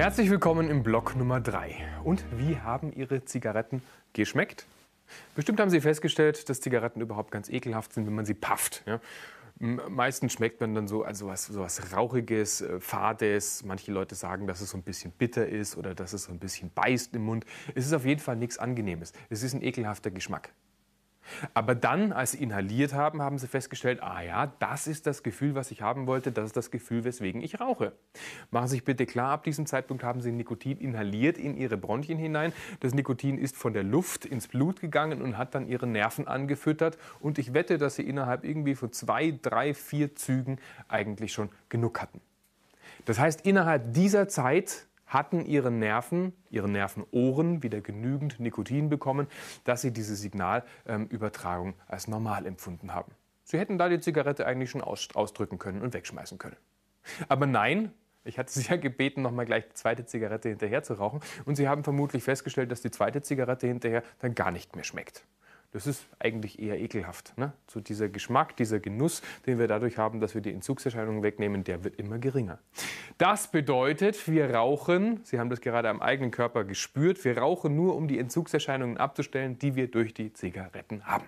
Herzlich willkommen im Block Nummer 3. Und wie haben Ihre Zigaretten geschmeckt? Bestimmt haben Sie festgestellt, dass Zigaretten überhaupt ganz ekelhaft sind, wenn man sie pafft. Ja? Meistens schmeckt man dann so also was, so was Rauchiges, äh, Fades. Manche Leute sagen, dass es so ein bisschen bitter ist oder dass es so ein bisschen beißt im Mund. Es ist auf jeden Fall nichts Angenehmes. Es ist ein ekelhafter Geschmack. Aber dann, als sie inhaliert haben, haben sie festgestellt, ah ja, das ist das Gefühl, was ich haben wollte, das ist das Gefühl, weswegen ich rauche. Machen Sie sich bitte klar, ab diesem Zeitpunkt haben Sie Nikotin inhaliert in Ihre Bronchien hinein. Das Nikotin ist von der Luft ins Blut gegangen und hat dann Ihre Nerven angefüttert. Und ich wette, dass Sie innerhalb irgendwie von zwei, drei, vier Zügen eigentlich schon genug hatten. Das heißt, innerhalb dieser Zeit hatten ihre Nerven, ihre Nervenohren wieder genügend Nikotin bekommen, dass sie diese Signalübertragung ähm, als normal empfunden haben. Sie hätten da die Zigarette eigentlich schon ausdrücken können und wegschmeißen können. Aber nein, ich hatte Sie ja gebeten, nochmal gleich die zweite Zigarette hinterher zu rauchen. Und Sie haben vermutlich festgestellt, dass die zweite Zigarette hinterher dann gar nicht mehr schmeckt. Das ist eigentlich eher ekelhaft. Ne? So dieser Geschmack, dieser Genuss, den wir dadurch haben, dass wir die Entzugserscheinungen wegnehmen, der wird immer geringer. Das bedeutet, wir rauchen, Sie haben das gerade am eigenen Körper gespürt, wir rauchen nur, um die Entzugserscheinungen abzustellen, die wir durch die Zigaretten haben.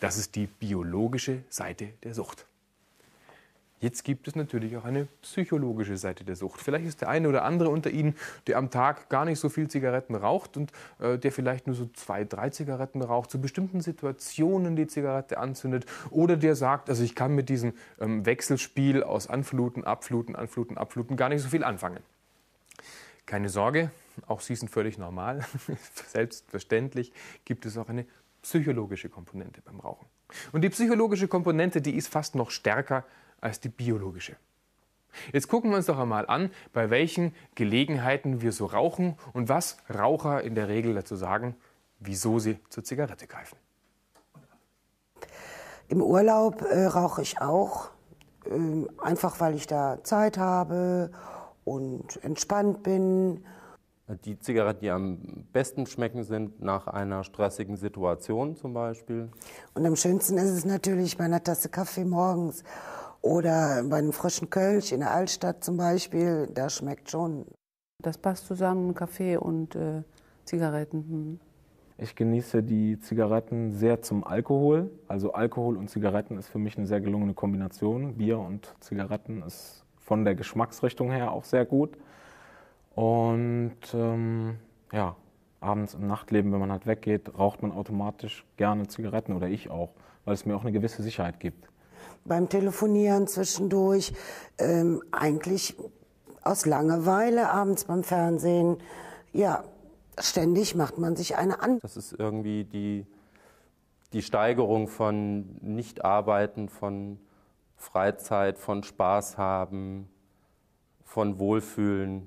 Das ist die biologische Seite der Sucht. Jetzt gibt es natürlich auch eine psychologische Seite der Sucht. Vielleicht ist der eine oder andere unter Ihnen, der am Tag gar nicht so viel Zigaretten raucht und äh, der vielleicht nur so zwei, drei Zigaretten raucht, zu bestimmten Situationen die Zigarette anzündet oder der sagt, also ich kann mit diesem ähm, Wechselspiel aus Anfluten, Abfluten, Anfluten, Abfluten gar nicht so viel anfangen. Keine Sorge, auch Sie sind völlig normal. Selbstverständlich gibt es auch eine psychologische Komponente beim Rauchen. Und die psychologische Komponente, die ist fast noch stärker als die biologische. Jetzt gucken wir uns doch einmal an, bei welchen Gelegenheiten wir so rauchen und was Raucher in der Regel dazu sagen, wieso sie zur Zigarette greifen. Im Urlaub äh, rauche ich auch, ähm, einfach weil ich da Zeit habe und entspannt bin. Die Zigaretten, die am besten schmecken, sind nach einer stressigen Situation zum Beispiel. Und am schönsten ist es natürlich bei einer Tasse Kaffee morgens oder bei einem frischen Kölsch in der Altstadt zum Beispiel, da schmeckt schon. Das passt zusammen, Kaffee und äh, Zigaretten. Hm. Ich genieße die Zigaretten sehr zum Alkohol. Also Alkohol und Zigaretten ist für mich eine sehr gelungene Kombination. Bier und Zigaretten ist von der Geschmacksrichtung her auch sehr gut. Und ähm, ja, abends im Nachtleben, wenn man halt weggeht, raucht man automatisch gerne Zigaretten oder ich auch, weil es mir auch eine gewisse Sicherheit gibt beim Telefonieren zwischendurch, ähm, eigentlich aus Langeweile abends beim Fernsehen. Ja, ständig macht man sich eine an. Das ist irgendwie die, die Steigerung von Nichtarbeiten, von Freizeit, von Spaß haben, von Wohlfühlen.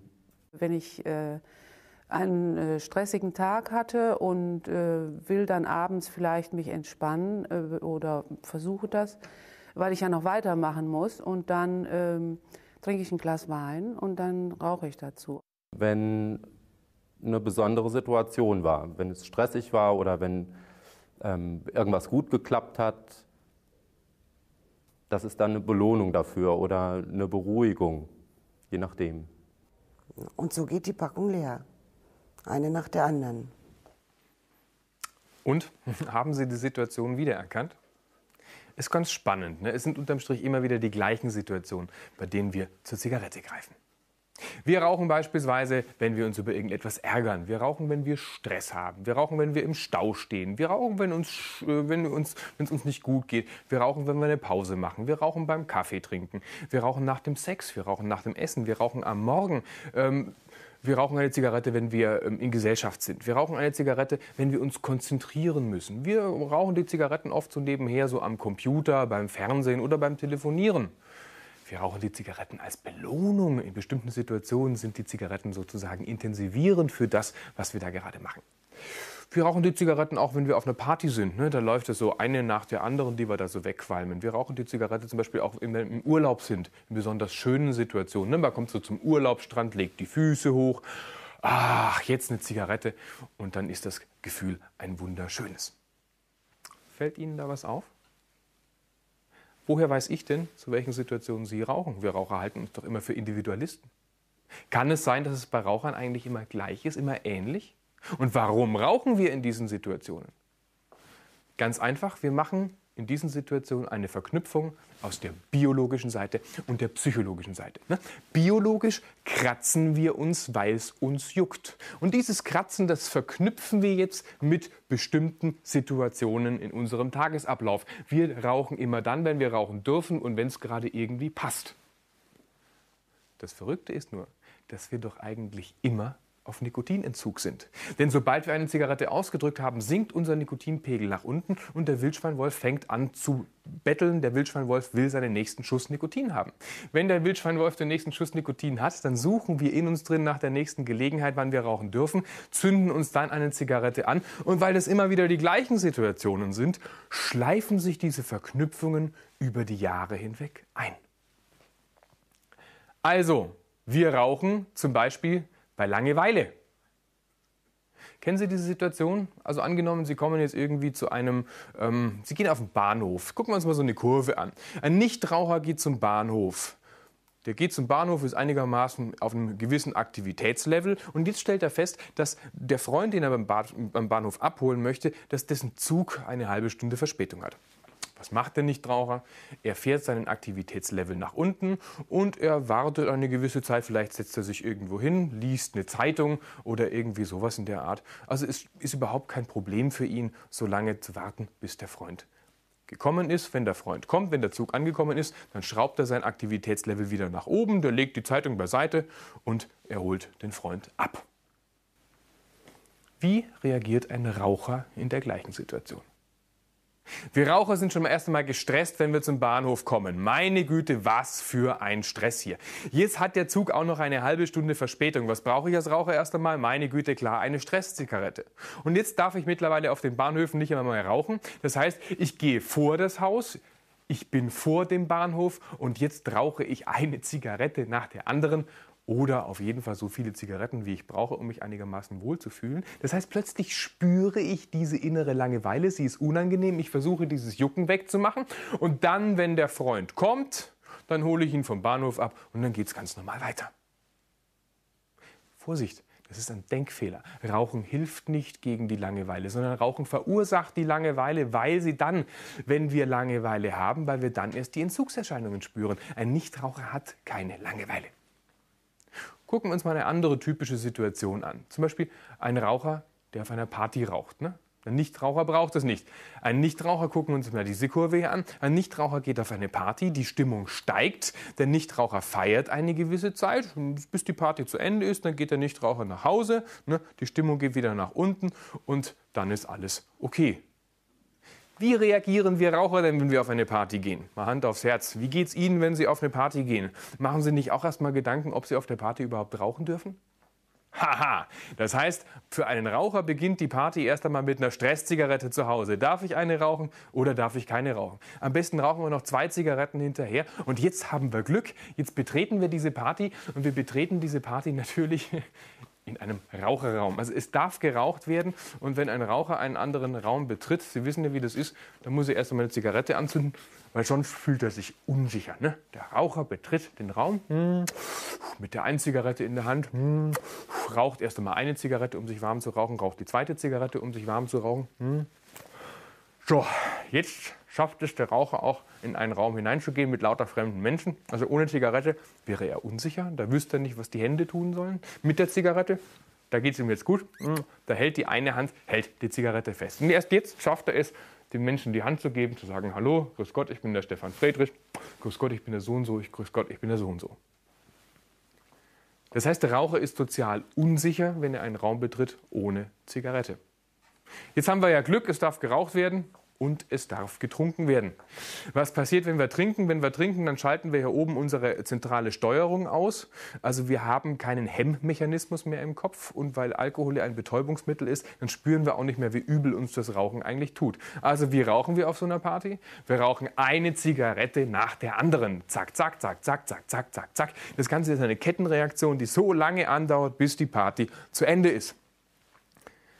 Wenn ich äh, einen äh, stressigen Tag hatte und äh, will dann abends vielleicht mich entspannen äh, oder versuche das, weil ich ja noch weitermachen muss. Und dann ähm, trinke ich ein Glas Wein und dann rauche ich dazu. Wenn eine besondere Situation war, wenn es stressig war oder wenn ähm, irgendwas gut geklappt hat, das ist dann eine Belohnung dafür oder eine Beruhigung, je nachdem. Und so geht die Packung leer, eine nach der anderen. Und haben Sie die Situation wiedererkannt? Ist ganz spannend. Ne? Es sind unterm Strich immer wieder die gleichen Situationen, bei denen wir zur Zigarette greifen. Wir rauchen beispielsweise, wenn wir uns über irgendetwas ärgern. Wir rauchen, wenn wir Stress haben. Wir rauchen, wenn wir im Stau stehen. Wir rauchen, wenn uns, äh, wenn uns, wenn es uns nicht gut geht. Wir rauchen, wenn wir eine Pause machen. Wir rauchen beim Kaffee trinken. Wir rauchen nach dem Sex. Wir rauchen nach dem Essen. Wir rauchen am Morgen. Ähm, wir rauchen eine Zigarette, wenn wir ähm, in Gesellschaft sind. Wir rauchen eine Zigarette, wenn wir uns konzentrieren müssen. Wir rauchen die Zigaretten oft so nebenher, so am Computer, beim Fernsehen oder beim Telefonieren. Wir rauchen die Zigaretten als Belohnung. In bestimmten Situationen sind die Zigaretten sozusagen intensivierend für das, was wir da gerade machen. Wir rauchen die Zigaretten auch, wenn wir auf einer Party sind. Ne? Da läuft es so eine nach der anderen, die wir da so wegqualmen. Wir rauchen die Zigarette zum Beispiel auch, wenn wir im Urlaub sind, in besonders schönen Situationen. Ne? Man kommt so zum Urlaubsstrand, legt die Füße hoch. Ach, jetzt eine Zigarette. Und dann ist das Gefühl ein wunderschönes. Fällt Ihnen da was auf? Woher weiß ich denn, zu welchen Situationen Sie rauchen? Wir Raucher halten uns doch immer für Individualisten. Kann es sein, dass es bei Rauchern eigentlich immer gleich ist, immer ähnlich? Und warum rauchen wir in diesen Situationen? Ganz einfach, wir machen in diesen Situationen eine Verknüpfung aus der biologischen Seite und der psychologischen Seite. Ne? Biologisch kratzen wir uns, weil es uns juckt. Und dieses Kratzen, das verknüpfen wir jetzt mit bestimmten Situationen in unserem Tagesablauf. Wir rauchen immer dann, wenn wir rauchen dürfen und wenn es gerade irgendwie passt. Das Verrückte ist nur, dass wir doch eigentlich immer auf Nikotinentzug sind. Denn sobald wir eine Zigarette ausgedrückt haben, sinkt unser Nikotinpegel nach unten und der Wildschweinwolf fängt an zu betteln. Der Wildschweinwolf will seinen nächsten Schuss Nikotin haben. Wenn der Wildschweinwolf den nächsten Schuss Nikotin hat, dann suchen wir in uns drin nach der nächsten Gelegenheit, wann wir rauchen dürfen, zünden uns dann eine Zigarette an und weil es immer wieder die gleichen Situationen sind, schleifen sich diese Verknüpfungen über die Jahre hinweg ein. Also, wir rauchen zum Beispiel bei Langeweile. Kennen Sie diese Situation? Also angenommen, Sie kommen jetzt irgendwie zu einem, ähm, Sie gehen auf den Bahnhof. Gucken wir uns mal so eine Kurve an. Ein Nichtraucher geht zum Bahnhof. Der geht zum Bahnhof, ist einigermaßen auf einem gewissen Aktivitätslevel und jetzt stellt er fest, dass der Freund, den er beim, Bahnhof abholen möchte, dass dessen Zug eine halbe Stunde Verspätung hat. Was macht der Nichtraucher? Er fährt seinen Aktivitätslevel nach unten und er wartet eine gewisse Zeit. Vielleicht setzt er sich irgendwo hin, liest eine Zeitung oder irgendwie sowas in der Art. Also es ist überhaupt kein Problem für ihn, so lange zu warten, bis der Freund gekommen ist. Wenn der Freund kommt, wenn der Zug angekommen ist, dann schraubt er sein Aktivitätslevel wieder nach oben, der legt die Zeitung beiseite und er holt den Freund ab. Wie reagiert ein Raucher in der gleichen Situation? Wir Raucher sind schon erst einmal gestresst, wenn wir zum Bahnhof kommen. Meine Güte, was für ein Stress hier. Jetzt hat der Zug auch noch eine halbe Stunde Verspätung. Was brauche ich als Raucher erst einmal? Meine Güte, klar, eine Stresszigarette. Und jetzt darf ich mittlerweile auf den Bahnhöfen nicht einmal mehr rauchen. Das heißt, ich gehe vor das Haus, ich bin vor dem Bahnhof und jetzt rauche ich eine Zigarette nach der anderen oder auf jeden Fall so viele Zigaretten, wie ich brauche, um mich einigermaßen wohlzufühlen. Das heißt, plötzlich spüre ich diese innere Langeweile, sie ist unangenehm, ich versuche dieses Jucken wegzumachen und dann, wenn der Freund kommt, dann hole ich ihn vom Bahnhof ab und dann geht es ganz normal weiter. Vorsicht, das ist ein Denkfehler. Rauchen hilft nicht gegen die Langeweile, sondern Rauchen verursacht die Langeweile, weil sie dann, wenn wir Langeweile haben, weil wir dann erst die Entzugserscheinungen spüren. Ein Nichtraucher hat keine Langeweile. Gucken wir uns mal eine andere typische Situation an. Zum Beispiel ein Raucher, der auf einer Party raucht. Ne? Ein Nichtraucher braucht das nicht. Ein Nichtraucher gucken wir uns mal diese Kurve hier an. Ein Nichtraucher geht auf eine Party, die Stimmung steigt. Der Nichtraucher feiert eine gewisse Zeit, bis die Party zu Ende ist. Dann geht der Nichtraucher nach Hause, ne? die Stimmung geht wieder nach unten und dann ist alles okay. Wie reagieren wir Raucher denn, wenn wir auf eine Party gehen? Mal Hand aufs Herz. Wie geht's Ihnen, wenn Sie auf eine Party gehen? Machen Sie nicht auch erstmal Gedanken, ob Sie auf der Party überhaupt rauchen dürfen? Haha, das heißt, für einen Raucher beginnt die Party erst einmal mit einer Stresszigarette zu Hause. Darf ich eine rauchen oder darf ich keine rauchen? Am besten rauchen wir noch zwei Zigaretten hinterher. Und jetzt haben wir Glück, jetzt betreten wir diese Party und wir betreten diese Party natürlich in einem Raucherraum. Also es darf geraucht werden und wenn ein Raucher einen anderen Raum betritt, Sie wissen ja, wie das ist, dann muss er erst einmal eine Zigarette anzünden, weil sonst fühlt er sich unsicher. Ne? Der Raucher betritt den Raum mit der einen Zigarette in der Hand, raucht erst einmal eine Zigarette, um sich warm zu rauchen, raucht die zweite Zigarette, um sich warm zu rauchen. So, jetzt schafft es der Raucher auch, in einen Raum hineinzugehen mit lauter fremden Menschen. Also ohne Zigarette wäre er unsicher, da wüsste er nicht, was die Hände tun sollen. Mit der Zigarette, da geht es ihm jetzt gut, mm, da hält die eine Hand, hält die Zigarette fest. Und erst jetzt schafft er es, den Menschen die Hand zu geben, zu sagen, hallo, grüß Gott, ich bin der Stefan Friedrich, grüß Gott, ich bin der so und so, ich grüß Gott, ich bin der so und so. Das heißt, der Raucher ist sozial unsicher, wenn er einen Raum betritt ohne Zigarette. Jetzt haben wir ja Glück, es darf geraucht werden und es darf getrunken werden. Was passiert, wenn wir trinken? Wenn wir trinken, dann schalten wir hier oben unsere zentrale Steuerung aus. Also wir haben keinen Hemmmechanismus mehr im Kopf und weil Alkohol ja ein Betäubungsmittel ist, dann spüren wir auch nicht mehr, wie übel uns das Rauchen eigentlich tut. Also wie rauchen wir auf so einer Party? Wir rauchen eine Zigarette nach der anderen. Zack, zack, zack, zack, zack, zack, zack, zack. Das Ganze ist eine Kettenreaktion, die so lange andauert, bis die Party zu Ende ist.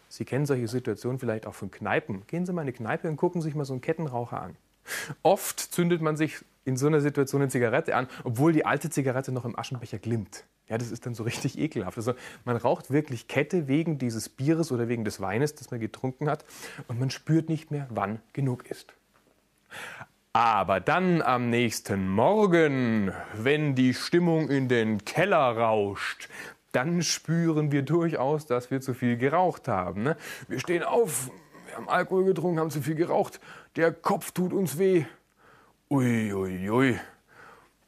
Sie kennen solche Situationen vielleicht auch von Kneipen. Gehen Sie mal in eine Kneipe und gucken sich mal so einen Kettenraucher an. Oft zündet man sich in so einer Situation eine Zigarette an, obwohl die alte Zigarette noch im Aschenbecher glimmt. Ja, das ist dann so richtig ekelhaft. Also man raucht wirklich Kette wegen dieses Bieres oder wegen des Weines, das man getrunken hat, und man spürt nicht mehr, wann genug ist. Aber dann am nächsten Morgen, wenn die Stimmung in den Keller rauscht, dann spüren wir durchaus, dass wir zu viel geraucht haben. Ne? Wir stehen auf, wir haben Alkohol getrunken, haben zu viel geraucht, der Kopf tut uns weh. Uiuiui. Ui, ui.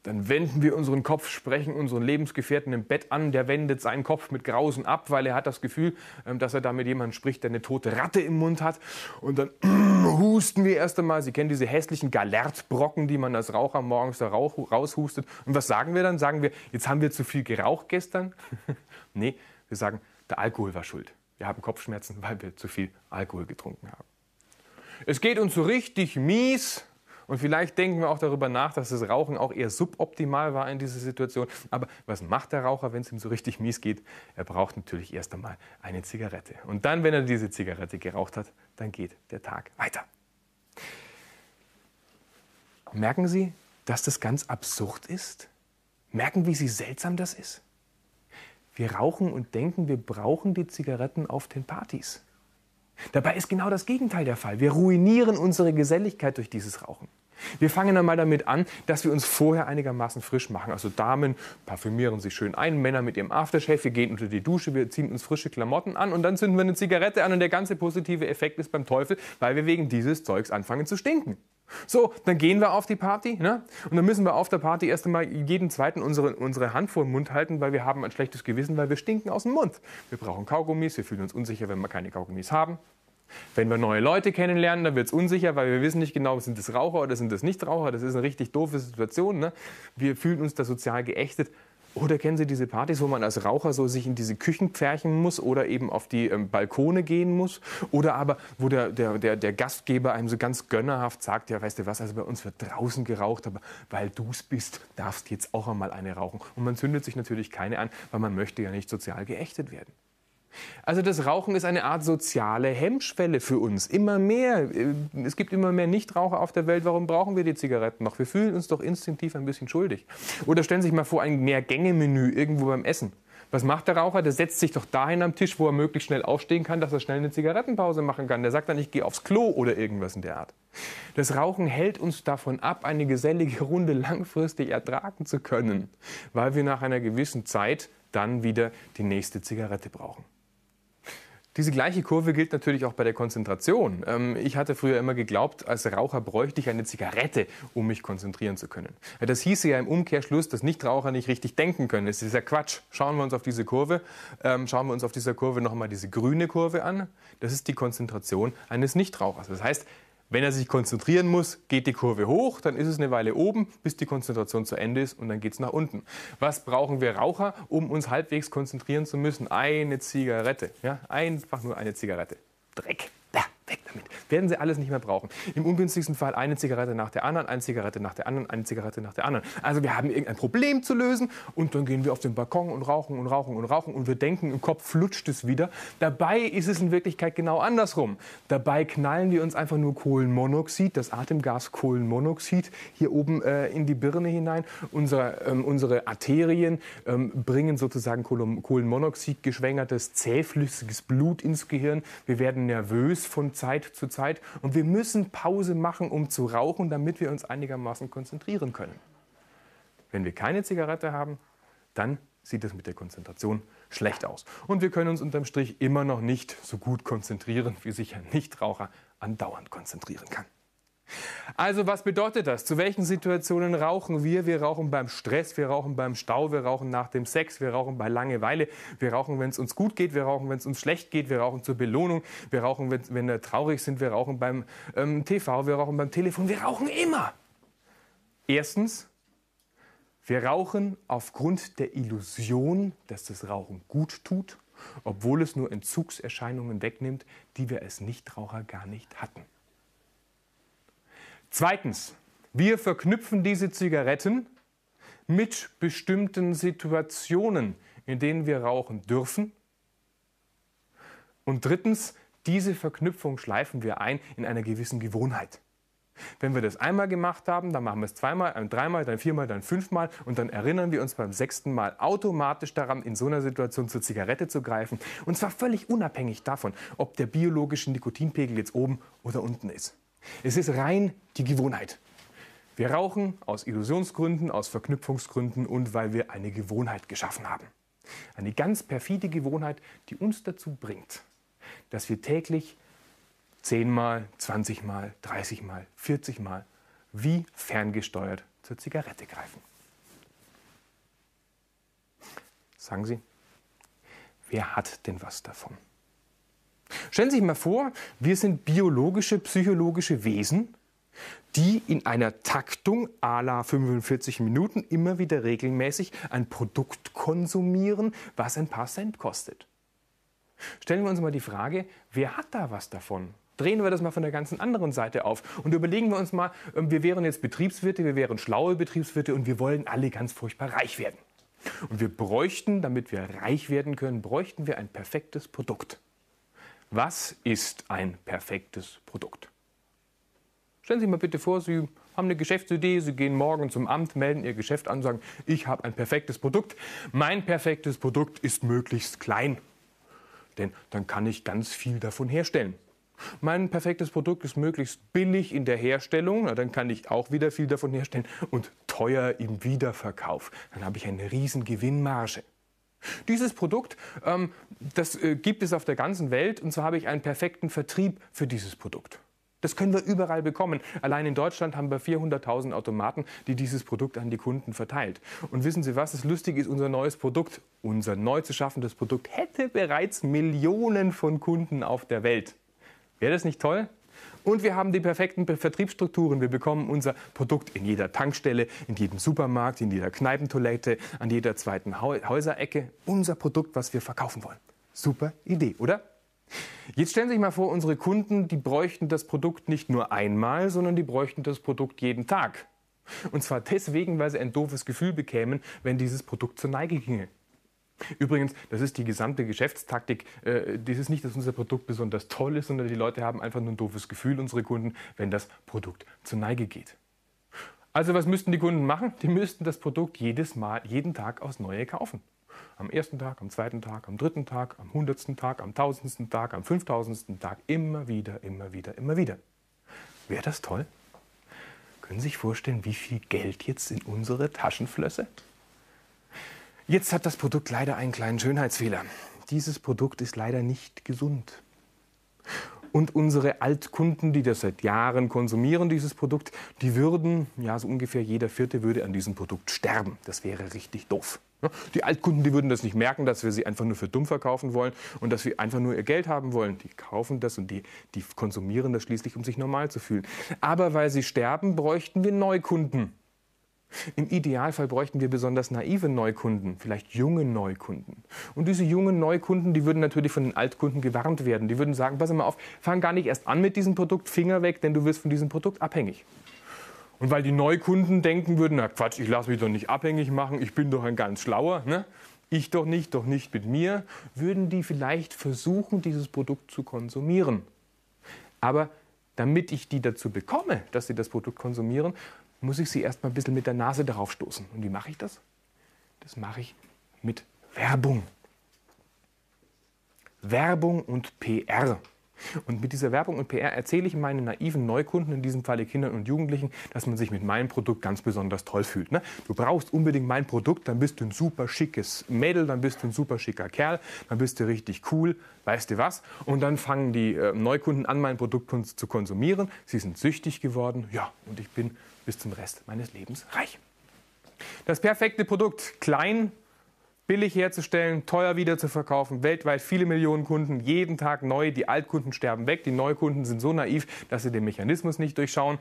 Dann wenden wir unseren Kopf, sprechen unseren Lebensgefährten im Bett an. Der wendet seinen Kopf mit Grausen ab, weil er hat das Gefühl, ähm, dass er da mit jemandem spricht, der eine tote Ratte im Mund hat. Und dann husten wir erst einmal. Sie kennen diese hässlichen Galertbrocken, die man als Raucher morgens da raushustet. Und was sagen wir dann? Sagen wir, jetzt haben wir zu viel geraucht gestern? nee, wir sagen, der Alkohol war schuld. Wir haben Kopfschmerzen, weil wir zu viel Alkohol getrunken haben. Es geht uns so richtig mies und vielleicht denken wir auch darüber nach, dass das Rauchen auch eher suboptimal war in dieser Situation. Aber was macht der Raucher, wenn es ihm so richtig mies geht? Er braucht natürlich erst einmal eine Zigarette. Und dann, wenn er diese Zigarette geraucht hat, dann geht der Tag weiter. Merken Sie, dass das ganz absurd ist? Merken, wie Sie seltsam das ist? Wir rauchen und denken, wir brauchen die Zigaretten auf den Partys. Dabei ist genau das Gegenteil der Fall. Wir ruinieren unsere Geselligkeit durch dieses Rauchen. Wir fangen einmal damit an, dass wir uns vorher einigermaßen frisch machen. Also Damen parfümieren sich schön ein, Männer mit ihrem Aftershave, wir gehen unter die Dusche, wir ziehen uns frische Klamotten an und dann zünden wir eine Zigarette an und der ganze positive Effekt ist beim Teufel, weil wir wegen dieses Zeugs anfangen zu stinken. So, dann gehen wir auf die Party ne? und dann müssen wir auf der Party erst einmal jeden zweiten unsere, unsere Hand vor den Mund halten, weil wir haben ein schlechtes Gewissen, weil wir stinken aus dem Mund. Wir brauchen Kaugummis, wir fühlen uns unsicher, wenn wir keine Kaugummis haben. Wenn wir neue Leute kennenlernen, dann wird es unsicher, weil wir wissen nicht genau, sind das Raucher oder sind das Nichtraucher. Das ist eine richtig doofe Situation. Ne? Wir fühlen uns da sozial geächtet. Oder kennen Sie diese Partys, wo man als Raucher so sich in diese Küchen pferchen muss oder eben auf die ähm, Balkone gehen muss? Oder aber, wo der, der, der, der, Gastgeber einem so ganz gönnerhaft sagt, ja, weißt du was, also bei uns wird draußen geraucht, aber weil du es bist, darfst jetzt auch einmal eine rauchen. Und man zündet sich natürlich keine an, weil man möchte ja nicht sozial geächtet werden. Also das Rauchen ist eine Art soziale Hemmschwelle für uns. Immer mehr. Äh, es gibt immer mehr Nichtraucher auf der Welt. Warum brauchen wir die Zigaretten noch? Wir fühlen uns doch instinktiv ein bisschen schuldig. Oder stellen Sie sich mal vor, ein Mehrgänge-Menü irgendwo beim Essen. Was macht der Raucher? Der setzt sich doch dahin am Tisch, wo er möglichst schnell aufstehen kann, dass er schnell eine Zigarettenpause machen kann. Der sagt dann, ich gehe aufs Klo oder irgendwas in der Art. Das Rauchen hält uns davon ab, eine gesellige Runde langfristig ertragen zu können, weil wir nach einer gewissen Zeit dann wieder die nächste Zigarette brauchen. Diese gleiche Kurve gilt natürlich auch bei der Konzentration. Ähm, ich hatte früher immer geglaubt, als Raucher bräuchte ich eine Zigarette, um mich konzentrieren zu können. Äh, das hieße ja im Umkehrschluss, dass Nichtraucher nicht richtig denken können. Das ist ja Quatsch. Schauen wir uns auf diese Kurve, ähm, schauen wir uns auf dieser Kurve nochmal diese grüne Kurve an. Das ist die Konzentration eines Nichtrauchers. Das heißt, wenn er sich konzentrieren muss, geht die Kurve hoch, dann ist es eine Weile oben, bis die Konzentration zu Ende ist und dann geht es nach unten. Was brauchen wir Raucher, um uns halbwegs konzentrieren zu müssen? Eine Zigarette. Ja? Einfach nur eine Zigarette. Dreck. Weg damit. Werden Sie alles nicht mehr brauchen. Im ungünstigsten Fall eine Zigarette nach der anderen, eine Zigarette nach der anderen, eine Zigarette nach der anderen. Also wir haben irgendein Problem zu lösen und dann gehen wir auf den Balkon und rauchen und rauchen und rauchen und wir denken, im Kopf flutscht es wieder. Dabei ist es in Wirklichkeit genau andersrum. Dabei knallen wir uns einfach nur Kohlenmonoxid, das Atemgas Kohlenmonoxid, hier oben äh, in die Birne hinein. Unsere, ähm, unsere Arterien ähm, bringen sozusagen Kohlenmonoxid geschwängertes, zähflüssiges Blut ins Gehirn. Wir werden nervös von Zeit zu Zeit. Und wir müssen Pause machen, um zu rauchen, damit wir uns einigermaßen konzentrieren können. Wenn wir keine Zigarette haben, dann sieht es mit der Konzentration schlecht aus. Und wir können uns unterm Strich immer noch nicht so gut konzentrieren, wie sich ein Nichtraucher andauernd konzentrieren kann. Also was bedeutet das? Zu welchen Situationen rauchen wir? Wir rauchen beim Stress, wir rauchen beim Stau, wir rauchen nach dem Sex, wir rauchen bei Langeweile, wir rauchen, wenn es uns gut geht, wir rauchen, wenn es uns schlecht geht, wir rauchen zur Belohnung, wir rauchen, wenn, wenn wir traurig sind, wir rauchen beim ähm, TV, wir rauchen beim Telefon, wir rauchen immer. Erstens, wir rauchen aufgrund der Illusion, dass das Rauchen gut tut, obwohl es nur Entzugserscheinungen wegnimmt, die wir als Nichtraucher gar nicht hatten. Zweitens, wir verknüpfen diese Zigaretten mit bestimmten Situationen, in denen wir rauchen dürfen. Und drittens, diese Verknüpfung schleifen wir ein in einer gewissen Gewohnheit. Wenn wir das einmal gemacht haben, dann machen wir es zweimal, dann dreimal, dann viermal, dann fünfmal und dann erinnern wir uns beim sechsten Mal automatisch daran, in so einer Situation zur Zigarette zu greifen. Und zwar völlig unabhängig davon, ob der biologische Nikotinpegel jetzt oben oder unten ist. Es ist rein die Gewohnheit. Wir rauchen aus Illusionsgründen, aus Verknüpfungsgründen und weil wir eine Gewohnheit geschaffen haben. Eine ganz perfide Gewohnheit, die uns dazu bringt, dass wir täglich 10 mal, 20 mal, 30 mal, 40 mal wie ferngesteuert zur Zigarette greifen. Sagen Sie, wer hat denn was davon? Stellen Sie sich mal vor, wir sind biologische, psychologische Wesen, die in einer Taktung a la 45 Minuten immer wieder regelmäßig ein Produkt konsumieren, was ein paar Cent kostet. Stellen wir uns mal die Frage, wer hat da was davon? Drehen wir das mal von der ganzen anderen Seite auf und überlegen wir uns mal, ähm, wir wären jetzt Betriebswirte, wir wären schlaue Betriebswirte und wir wollen alle ganz furchtbar reich werden. Und wir bräuchten, damit wir reich werden können, bräuchten wir ein perfektes Produkt. Was ist ein perfektes Produkt? Stellen Sie sich mal bitte vor, Sie haben eine Geschäftsidee, Sie gehen morgen zum Amt, melden Ihr Geschäft an, und sagen, ich habe ein perfektes Produkt. Mein perfektes Produkt ist möglichst klein, denn dann kann ich ganz viel davon herstellen. Mein perfektes Produkt ist möglichst billig in der Herstellung, dann kann ich auch wieder viel davon herstellen und teuer im Wiederverkauf. Dann habe ich eine riesen Gewinnmarge. Dieses Produkt, ähm, das äh, gibt es auf der ganzen Welt und zwar habe ich einen perfekten Vertrieb für dieses Produkt. Das können wir überall bekommen. Allein in Deutschland haben wir 400.000 Automaten, die dieses Produkt an die Kunden verteilt. Und wissen Sie was? Das Lustige ist, unser neues Produkt, unser neu zu schaffendes Produkt, hätte bereits Millionen von Kunden auf der Welt. Wäre das nicht toll? Und wir haben die perfekten Vertriebsstrukturen. Wir bekommen unser Produkt in jeder Tankstelle, in jedem Supermarkt, in jeder Kneipentoilette, an jeder zweiten Häuserecke. Unser Produkt, was wir verkaufen wollen. Super Idee, oder? Jetzt stellen Sie sich mal vor, unsere Kunden, die bräuchten das Produkt nicht nur einmal, sondern die bräuchten das Produkt jeden Tag. Und zwar deswegen, weil sie ein doofes Gefühl bekämen, wenn dieses Produkt zur Neige ginge. Übrigens, das ist die gesamte Geschäftstaktik. Äh, das ist nicht, dass unser Produkt besonders toll ist, sondern die Leute haben einfach nur ein doofes Gefühl, unsere Kunden, wenn das Produkt zur Neige geht. Also was müssten die Kunden machen? Die müssten das Produkt jedes Mal, jeden Tag aufs Neue kaufen. Am ersten Tag, am zweiten Tag, am dritten Tag, am hundertsten Tag, am tausendsten Tag, am fünftausendsten Tag, immer wieder, immer wieder, immer wieder. Wäre das toll? Können Sie sich vorstellen, wie viel Geld jetzt in unsere Taschen flösse? Jetzt hat das Produkt leider einen kleinen Schönheitsfehler. Dieses Produkt ist leider nicht gesund. Und unsere Altkunden, die das seit Jahren konsumieren, dieses Produkt, die würden, ja, so ungefähr jeder Vierte würde an diesem Produkt sterben. Das wäre richtig doof. Die Altkunden, die würden das nicht merken, dass wir sie einfach nur für dumm verkaufen wollen und dass wir einfach nur ihr Geld haben wollen. Die kaufen das und die, die konsumieren das schließlich, um sich normal zu fühlen. Aber weil sie sterben, bräuchten wir Neukunden. Im Idealfall bräuchten wir besonders naive Neukunden, vielleicht junge Neukunden. Und diese jungen Neukunden, die würden natürlich von den Altkunden gewarnt werden. Die würden sagen, pass mal auf, fang gar nicht erst an mit diesem Produkt, Finger weg, denn du wirst von diesem Produkt abhängig. Und weil die Neukunden denken würden, na Quatsch, ich lasse mich doch nicht abhängig machen, ich bin doch ein ganz schlauer, ne? ich doch nicht, doch nicht mit mir, würden die vielleicht versuchen, dieses Produkt zu konsumieren. Aber damit ich die dazu bekomme, dass sie das Produkt konsumieren, muss ich sie erstmal ein bisschen mit der Nase darauf stoßen. Und wie mache ich das? Das mache ich mit Werbung. Werbung und PR. Und mit dieser Werbung und PR erzähle ich meinen naiven Neukunden, in diesem Falle Kindern und Jugendlichen, dass man sich mit meinem Produkt ganz besonders toll fühlt. Ne? Du brauchst unbedingt mein Produkt, dann bist du ein super schickes Mädel, dann bist du ein super schicker Kerl, dann bist du richtig cool, weißt du was? Und dann fangen die äh, Neukunden an, mein Produkt zu konsumieren. Sie sind süchtig geworden, ja, und ich bin bis zum Rest meines Lebens reich. Das perfekte Produkt, klein, billig herzustellen, teuer wieder zu verkaufen, weltweit viele Millionen Kunden, jeden Tag neu, die Altkunden sterben weg, die Neukunden sind so naiv, dass sie den Mechanismus nicht durchschauen.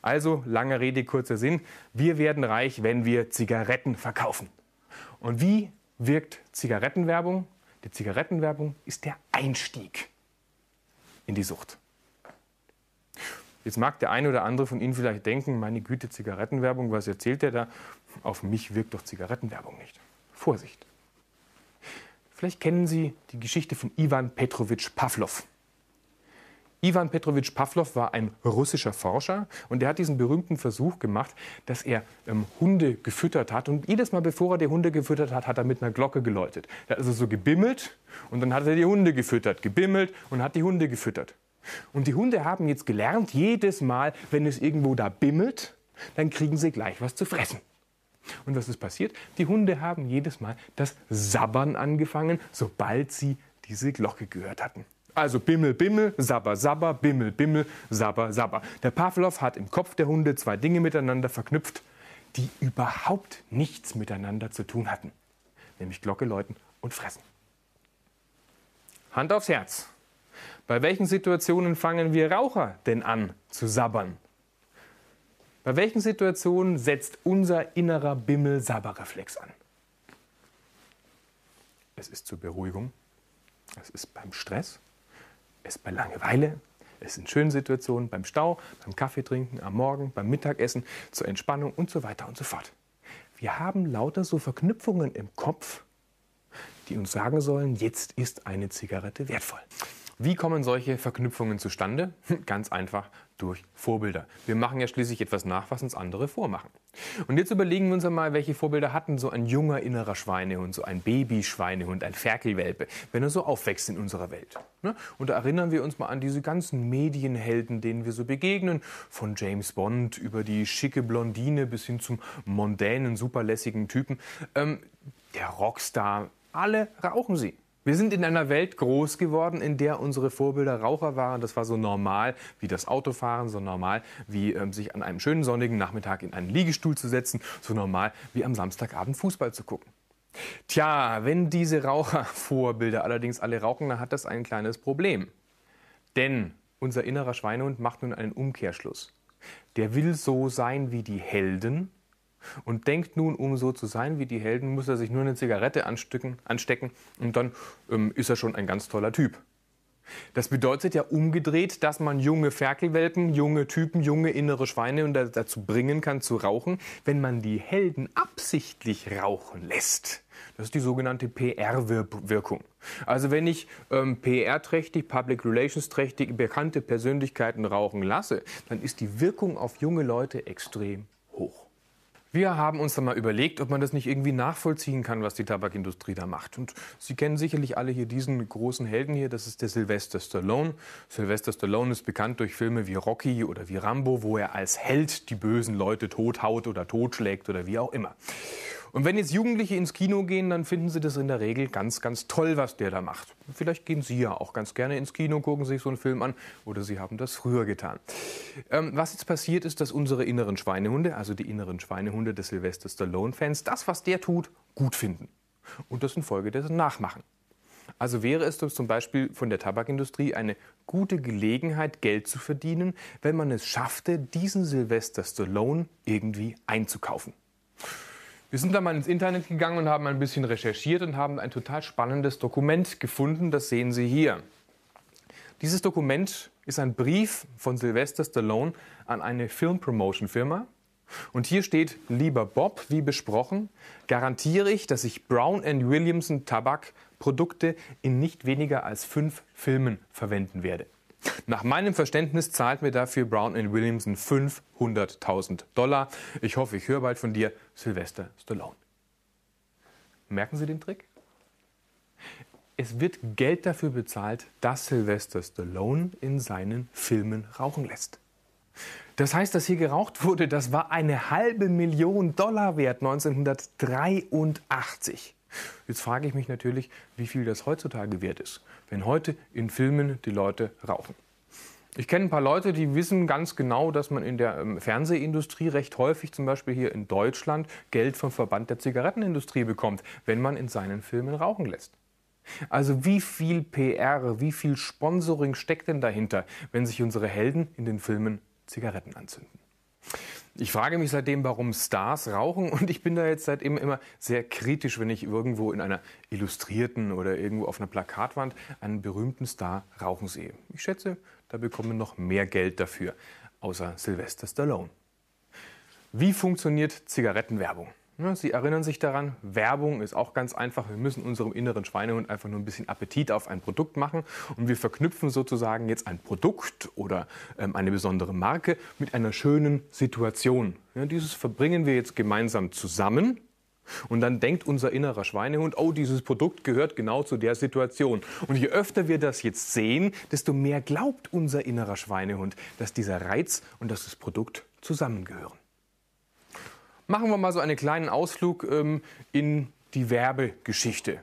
Also, lange Rede, kurzer Sinn, wir werden reich, wenn wir Zigaretten verkaufen. Und wie wirkt Zigarettenwerbung? Die Zigarettenwerbung ist der Einstieg in die Sucht. Jetzt mag der eine oder andere von Ihnen vielleicht denken, meine Güte, Zigarettenwerbung, was erzählt der da? Auf mich wirkt doch Zigarettenwerbung nicht. Vorsicht. Vielleicht kennen Sie die Geschichte von Ivan Petrovich Pavlov. Ivan Petrovich Pavlov war ein russischer Forscher und er hat diesen berühmten Versuch gemacht, dass er ähm, Hunde gefüttert hat. Und jedes Mal, bevor er die Hunde gefüttert hat, hat er mit einer Glocke geläutet. Er hat also so gebimmelt und dann hat er die Hunde gefüttert, gebimmelt und hat die Hunde gefüttert. Und die Hunde haben jetzt gelernt, jedes Mal, wenn es irgendwo da bimmelt, dann kriegen sie gleich was zu fressen. Und was ist passiert? Die Hunde haben jedes Mal das Sabbern angefangen, sobald sie diese Glocke gehört hatten. Also Bimmel, Bimmel, Sabber, Sabber, Bimmel, Bimmel, Sabber, Sabber. Der Pavlov hat im Kopf der Hunde zwei Dinge miteinander verknüpft, die überhaupt nichts miteinander zu tun hatten. Nämlich Glocke läuten und fressen. Hand aufs Herz. Bei welchen Situationen fangen wir Raucher denn an zu sabbern? Bei welchen Situationen setzt unser innerer Bimmel Sabberreflex an? Es ist zur Beruhigung, es ist beim Stress, es ist bei Langeweile, es sind schönen Situationen beim Stau, beim Kaffee trinken, am Morgen, beim Mittagessen, zur Entspannung und so weiter und so fort. Wir haben lauter so Verknüpfungen im Kopf, die uns sagen sollen, jetzt ist eine Zigarette wertvoll. Wie kommen solche Verknüpfungen zustande? Hm, ganz einfach durch Vorbilder. Wir machen ja schließlich etwas nach, was uns andere vormachen. Und jetzt überlegen wir uns einmal, welche Vorbilder hatten so ein junger innerer Schweinehund, so ein Babyschweinehund, ein Ferkelwelpe, wenn er so aufwächst in unserer Welt. Ne? Und da erinnern wir uns mal an diese ganzen Medienhelden, denen wir so begegnen, von James Bond über die schicke Blondine bis hin zum mondänen, superlässigen Typen. Ähm, der Rockstar, alle rauchen sie. Wir sind in einer Welt groß geworden, in der unsere Vorbilder Raucher waren. Das war so normal wie das Autofahren, so normal wie ähm, sich an einem schönen sonnigen Nachmittag in einen Liegestuhl zu setzen, so normal wie am Samstagabend Fußball zu gucken. Tja, wenn diese Rauchervorbilder allerdings alle rauchen, dann hat das ein kleines Problem. Denn unser innerer Schweinehund macht nun einen Umkehrschluss. Der will so sein wie die Helden und denkt nun, um so zu sein wie die Helden, muss er sich nur eine Zigarette anstecken und dann ähm, ist er schon ein ganz toller Typ. Das bedeutet ja umgedreht, dass man junge Ferkelwelpen, junge Typen, junge innere Schweine dazu bringen kann zu rauchen, wenn man die Helden absichtlich rauchen lässt. Das ist die sogenannte PR-Wirkung. Also wenn ich ähm, PR-trächtig, Public Relations-trächtig bekannte Persönlichkeiten rauchen lasse, dann ist die Wirkung auf junge Leute extrem wir haben uns dann mal überlegt, ob man das nicht irgendwie nachvollziehen kann, was die Tabakindustrie da macht. Und Sie kennen sicherlich alle hier diesen großen Helden hier, das ist der Sylvester Stallone. Sylvester Stallone ist bekannt durch Filme wie Rocky oder wie Rambo, wo er als Held die bösen Leute tothaut oder totschlägt oder wie auch immer. Und wenn jetzt Jugendliche ins Kino gehen, dann finden sie das in der Regel ganz, ganz toll, was der da macht. Vielleicht gehen Sie ja auch ganz gerne ins Kino, gucken sich so einen Film an oder Sie haben das früher getan. Ähm, was jetzt passiert ist, dass unsere inneren Schweinehunde, also die inneren Schweinehunde des Sylvester Stallone-Fans, das, was der tut, gut finden und das infolgedessen nachmachen. Also wäre es zum Beispiel von der Tabakindustrie eine gute Gelegenheit, Geld zu verdienen, wenn man es schaffte, diesen Sylvester Stallone irgendwie einzukaufen. Wir sind dann mal ins Internet gegangen und haben ein bisschen recherchiert und haben ein total spannendes Dokument gefunden. Das sehen Sie hier. Dieses Dokument ist ein Brief von Sylvester Stallone an eine film promotion firma Und hier steht, lieber Bob, wie besprochen, garantiere ich, dass ich Brown Williamson Tabakprodukte in nicht weniger als fünf Filmen verwenden werde. Nach meinem Verständnis zahlt mir dafür Brown Williamson 500.000 Dollar. Ich hoffe, ich höre bald von dir, Sylvester Stallone. Merken Sie den Trick? Es wird Geld dafür bezahlt, dass Sylvester Stallone in seinen Filmen rauchen lässt. Das heißt, dass hier geraucht wurde, das war eine halbe Million Dollar wert 1983. Jetzt frage ich mich natürlich, wie viel das heutzutage wert ist, wenn heute in Filmen die Leute rauchen. Ich kenne ein paar Leute, die wissen ganz genau, dass man in der ähm, Fernsehindustrie recht häufig, zum Beispiel hier in Deutschland, Geld vom Verband der Zigarettenindustrie bekommt, wenn man in seinen Filmen rauchen lässt. Also wie viel PR, wie viel Sponsoring steckt denn dahinter, wenn sich unsere Helden in den Filmen Zigaretten anzünden? Ich frage mich seitdem, warum Stars rauchen und ich bin da jetzt seitdem immer sehr kritisch, wenn ich irgendwo in einer Illustrierten oder irgendwo auf einer Plakatwand einen berühmten Star rauchen sehe. Ich schätze, da bekommen noch mehr Geld dafür, außer Sylvester Stallone. Wie funktioniert Zigarettenwerbung? Sie erinnern sich daran, Werbung ist auch ganz einfach. Wir müssen unserem inneren Schweinehund einfach nur ein bisschen Appetit auf ein Produkt machen. Und wir verknüpfen sozusagen jetzt ein Produkt oder ähm, eine besondere Marke mit einer schönen Situation. Ja, dieses verbringen wir jetzt gemeinsam zusammen. Und dann denkt unser innerer Schweinehund, oh, dieses Produkt gehört genau zu der Situation. Und je öfter wir das jetzt sehen, desto mehr glaubt unser innerer Schweinehund, dass dieser Reiz und dass das Produkt zusammengehören machen wir mal so einen kleinen Ausflug ähm, in die Werbegeschichte.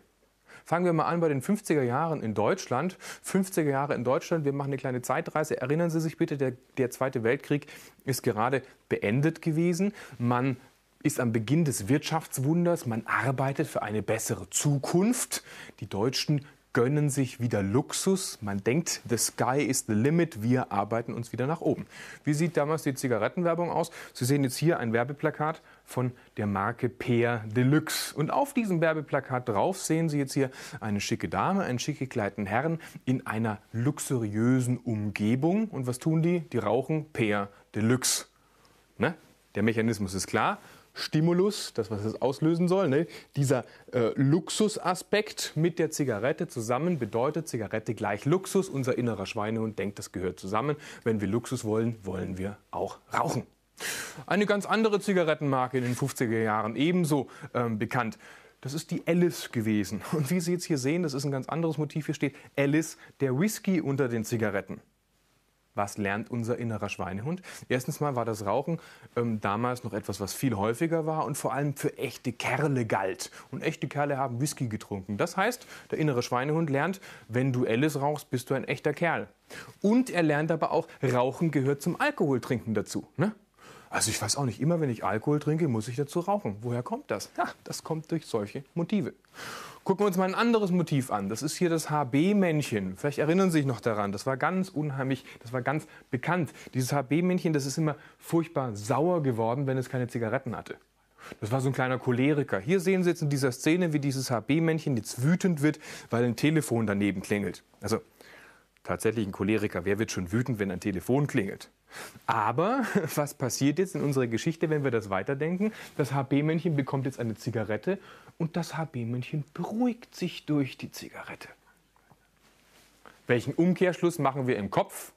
Fangen wir mal an bei den 50er Jahren in Deutschland. 50er Jahre in Deutschland, wir machen eine kleine Zeitreise. Erinnern Sie sich bitte, der, der Zweite Weltkrieg ist gerade beendet gewesen. Man ist am Beginn des Wirtschaftswunders. Man arbeitet für eine bessere Zukunft. Die Deutschen gönnen sich wieder Luxus. Man denkt, the sky is the limit. Wir arbeiten uns wieder nach oben. Wie sieht damals die Zigarettenwerbung aus? Sie sehen jetzt hier ein Werbeplakat von der Marke Peer Deluxe. Und auf diesem Werbeplakat drauf sehen Sie jetzt hier eine schicke Dame, einen schick gekleideten Herrn in einer luxuriösen Umgebung. Und was tun die? Die rauchen Peer Deluxe. Ne? Der Mechanismus ist klar. Stimulus, das was es auslösen soll, ne? dieser äh, Luxusaspekt mit der Zigarette zusammen bedeutet Zigarette gleich Luxus. Unser innerer Schweinehund denkt, das gehört zusammen. Wenn wir Luxus wollen, wollen wir auch rauchen. Eine ganz andere Zigarettenmarke in den 50er Jahren ebenso ähm, bekannt. Das ist die Alice gewesen. Und wie Sie jetzt hier sehen, das ist ein ganz anderes Motiv. Hier steht Alice, der Whisky unter den Zigaretten was lernt unser innerer Schweinehund? Erstens mal war das Rauchen ähm, damals noch etwas, was viel häufiger war und vor allem für echte Kerle galt. Und echte Kerle haben Whisky getrunken. Das heißt, der innere Schweinehund lernt, wenn du Alice rauchst, bist du ein echter Kerl. Und er lernt aber auch, Rauchen gehört zum Alkoholtrinken dazu. Ne? Also ich weiß auch nicht, immer wenn ich Alkohol trinke, muss ich dazu rauchen. Woher kommt das? Ja, das kommt durch solche Motive. Gucken wir uns mal ein anderes Motiv an. Das ist hier das HB-Männchen. Vielleicht erinnern Sie sich noch daran. Das war ganz unheimlich, das war ganz bekannt. Dieses HB-Männchen, das ist immer furchtbar sauer geworden, wenn es keine Zigaretten hatte. Das war so ein kleiner Choleriker. Hier sehen Sie jetzt in dieser Szene, wie dieses HB-Männchen jetzt wütend wird, weil ein Telefon daneben klingelt. Also tatsächlich ein Choleriker. Wer wird schon wütend, wenn ein Telefon klingelt? Aber was passiert jetzt in unserer Geschichte, wenn wir das weiterdenken? Das HB-Männchen bekommt jetzt eine Zigarette und das HB-Männchen beruhigt sich durch die Zigarette. Welchen Umkehrschluss machen wir im Kopf?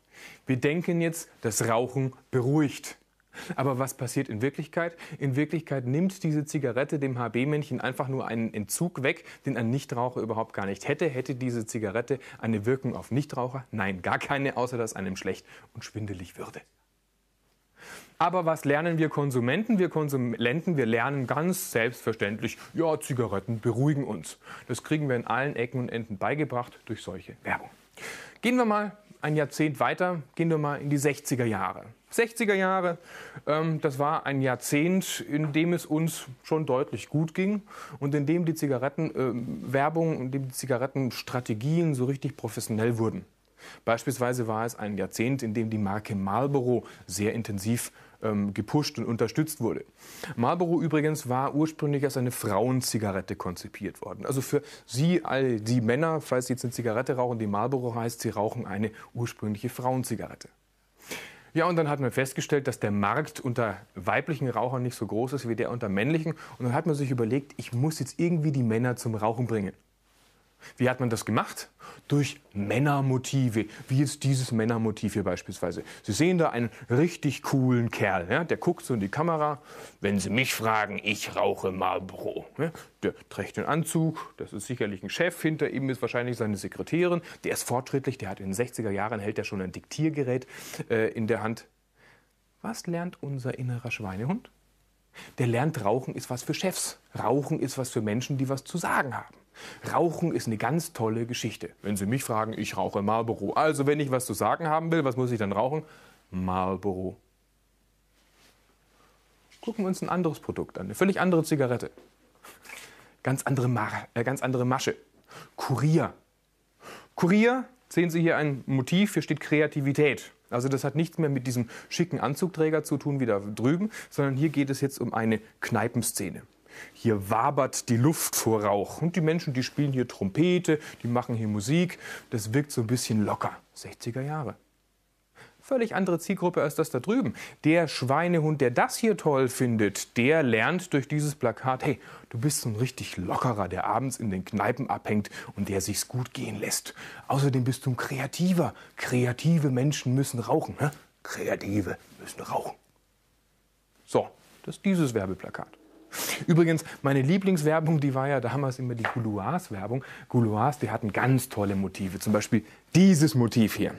Wir denken jetzt, das Rauchen beruhigt. Aber was passiert in Wirklichkeit? In Wirklichkeit nimmt diese Zigarette dem HB-Männchen einfach nur einen Entzug weg, den ein Nichtraucher überhaupt gar nicht hätte. Hätte diese Zigarette eine Wirkung auf Nichtraucher? Nein, gar keine, außer dass einem schlecht und schwindelig würde. Aber was lernen wir Konsumenten? Wir Konsumenten, wir lernen ganz selbstverständlich, ja, Zigaretten beruhigen uns. Das kriegen wir in allen Ecken und Enden beigebracht durch solche Werbung. Gehen wir mal ein Jahrzehnt weiter, gehen wir mal in die 60er Jahre. 60er Jahre, ähm, das war ein Jahrzehnt, in dem es uns schon deutlich gut ging und in dem die Zigarettenwerbung, ähm, äh, in dem die Zigarettenstrategien so richtig professionell wurden. Beispielsweise war es ein Jahrzehnt, in dem die Marke Marlboro sehr intensiv ähm, gepusht und unterstützt wurde. Marlboro übrigens war ursprünglich als eine Frauenzigarette konzipiert worden. Also für Sie, all die Männer, falls Sie jetzt eine Zigarette rauchen, die Marlboro heißt, Sie rauchen eine ursprüngliche Frauenzigarette. Ja, und dann hat man festgestellt, dass der Markt unter weiblichen Rauchern nicht so groß ist wie der unter männlichen. Und dann hat man sich überlegt, ich muss jetzt irgendwie die Männer zum Rauchen bringen. Wie hat man das gemacht? Durch Männermotive, wie jetzt dieses Männermotiv hier beispielsweise. Sie sehen da einen richtig coolen Kerl, ja? der guckt so in die Kamera. Wenn Sie mich fragen, ich rauche Marlboro. Ja? Ne? Der trägt den Anzug, das ist sicherlich ein Chef, hinter ihm ist wahrscheinlich seine Sekretärin. Der ist fortschrittlich, der hat in den 60er Jahren, hält er schon ein Diktiergerät äh, in der Hand. Was lernt unser innerer Schweinehund? Der lernt, Rauchen ist was für Chefs. Rauchen ist was für Menschen, die was zu sagen haben. Rauchen ist eine ganz tolle Geschichte. Wenn Sie mich fragen, ich rauche Marlboro. Also wenn ich was zu sagen haben will, was muss ich dann rauchen? Marlboro. Gucken wir uns ein anderes Produkt an, eine völlig andere Zigarette. Ganz andere, Mar äh, ganz andere Masche. Kurier. Kurier, sehen Sie hier ein Motiv, hier steht Kreativität. Also das hat nichts mehr mit diesem schicken Anzugträger zu tun, wie da drüben, sondern hier geht es jetzt um eine Kneipenszene. Hier wabert die Luft vor Rauch. Und die Menschen, die spielen hier Trompete, die machen hier Musik. Das wirkt so ein bisschen locker. 60er Jahre. Völlig andere Zielgruppe als das da drüben. Der Schweinehund, der das hier toll findet, der lernt durch dieses Plakat, hey, du bist so ein richtig Lockerer, der abends in den Kneipen abhängt und der sich's gut gehen lässt. Außerdem bist du ein Kreativer. Kreative Menschen müssen rauchen. Ne? Kreative müssen rauchen. So, das ist dieses Werbeplakat. Übrigens, meine Lieblingswerbung, die war ja damals immer die Gouloirs-Werbung. Gouloirs, die hatten ganz tolle Motive. Zum Beispiel dieses Motiv hier.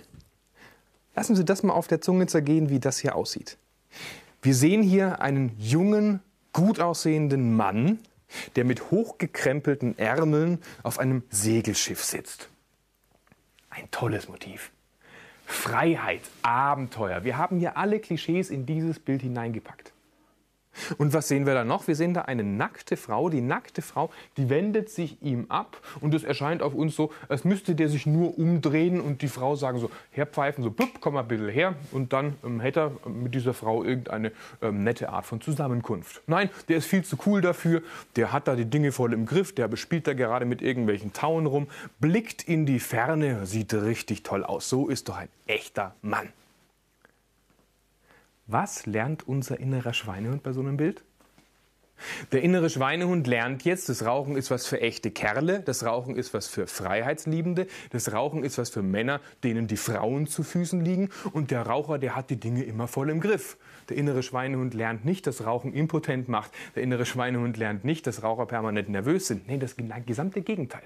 Lassen Sie das mal auf der Zunge zergehen, wie das hier aussieht. Wir sehen hier einen jungen, gut aussehenden Mann, der mit hochgekrempelten Ärmeln auf einem Segelschiff sitzt. Ein tolles Motiv. Freiheit, Abenteuer. Wir haben hier alle Klischees in dieses Bild hineingepackt. Und was sehen wir da noch? Wir sehen da eine nackte Frau. Die nackte Frau, die wendet sich ihm ab und es erscheint auf uns so, als müsste der sich nur umdrehen und die Frau sagen so, herpfeifen, so, plupp, komm mal ein bisschen her. Und dann ähm, hätte er ähm, mit dieser Frau irgendeine ähm, nette Art von Zusammenkunft. Nein, der ist viel zu cool dafür. Der hat da die Dinge voll im Griff. Der bespielt da gerade mit irgendwelchen Tauen rum. Blickt in die Ferne, sieht richtig toll aus. So ist doch ein echter Mann. Was lernt unser innerer Schweinehund bei so einem Bild? Der innere Schweinehund lernt jetzt, das Rauchen ist was für echte Kerle, das Rauchen ist was für Freiheitsliebende, das Rauchen ist was für Männer, denen die Frauen zu Füßen liegen und der Raucher, der hat die Dinge immer voll im Griff. Der innere Schweinehund lernt nicht, dass Rauchen impotent macht, der innere Schweinehund lernt nicht, dass Raucher permanent nervös sind. Nein, das genau gesamte Gegenteil.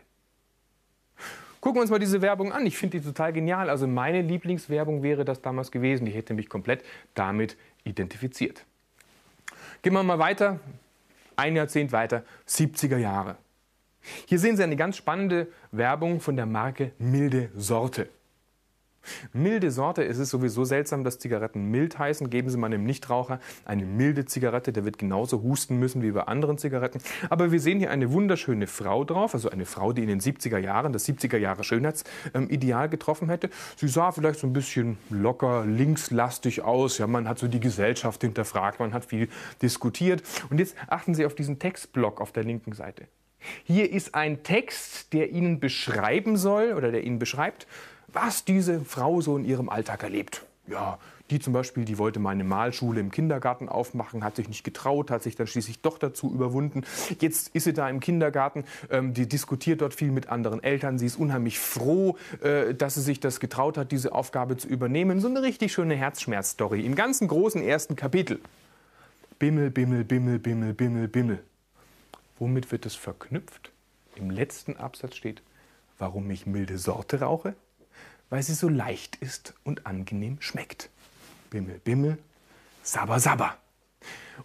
Gucken wir uns mal diese Werbung an. Ich finde die total genial. Also meine Lieblingswerbung wäre das damals gewesen. Ich hätte mich komplett damit identifiziert. Gehen wir mal weiter, ein Jahrzehnt weiter, 70er Jahre. Hier sehen Sie eine ganz spannende Werbung von der Marke Milde Sorte. Milde Sorte, es ist sowieso seltsam, dass Zigaretten mild heißen. Geben Sie mal einem Nichtraucher eine milde Zigarette, der wird genauso husten müssen wie bei anderen Zigaretten. Aber wir sehen hier eine wunderschöne Frau drauf, also eine Frau, die in den 70er Jahren das 70er Jahre Schönheitsideal ähm, getroffen hätte. Sie sah vielleicht so ein bisschen locker, linkslastig aus. Ja, man hat so die Gesellschaft hinterfragt, man hat viel diskutiert. Und jetzt achten Sie auf diesen Textblock auf der linken Seite. Hier ist ein Text, der Ihnen beschreiben soll oder der Ihnen beschreibt, was diese Frau so in ihrem Alltag erlebt. Ja, die zum Beispiel, die wollte meine Malschule im Kindergarten aufmachen, hat sich nicht getraut, hat sich dann schließlich doch dazu überwunden. Jetzt ist sie da im Kindergarten, ähm, die diskutiert dort viel mit anderen Eltern. Sie ist unheimlich froh, äh, dass sie sich das getraut hat, diese Aufgabe zu übernehmen. So eine richtig schöne Herzschmerzstory im ganzen großen ersten Kapitel. Bimmel, bimmel, bimmel, bimmel, bimmel, bimmel. Womit wird es verknüpft? Im letzten Absatz steht, warum ich milde Sorte rauche? weil sie so leicht ist und angenehm schmeckt. Bimmel, bimmel, sabba, sabba.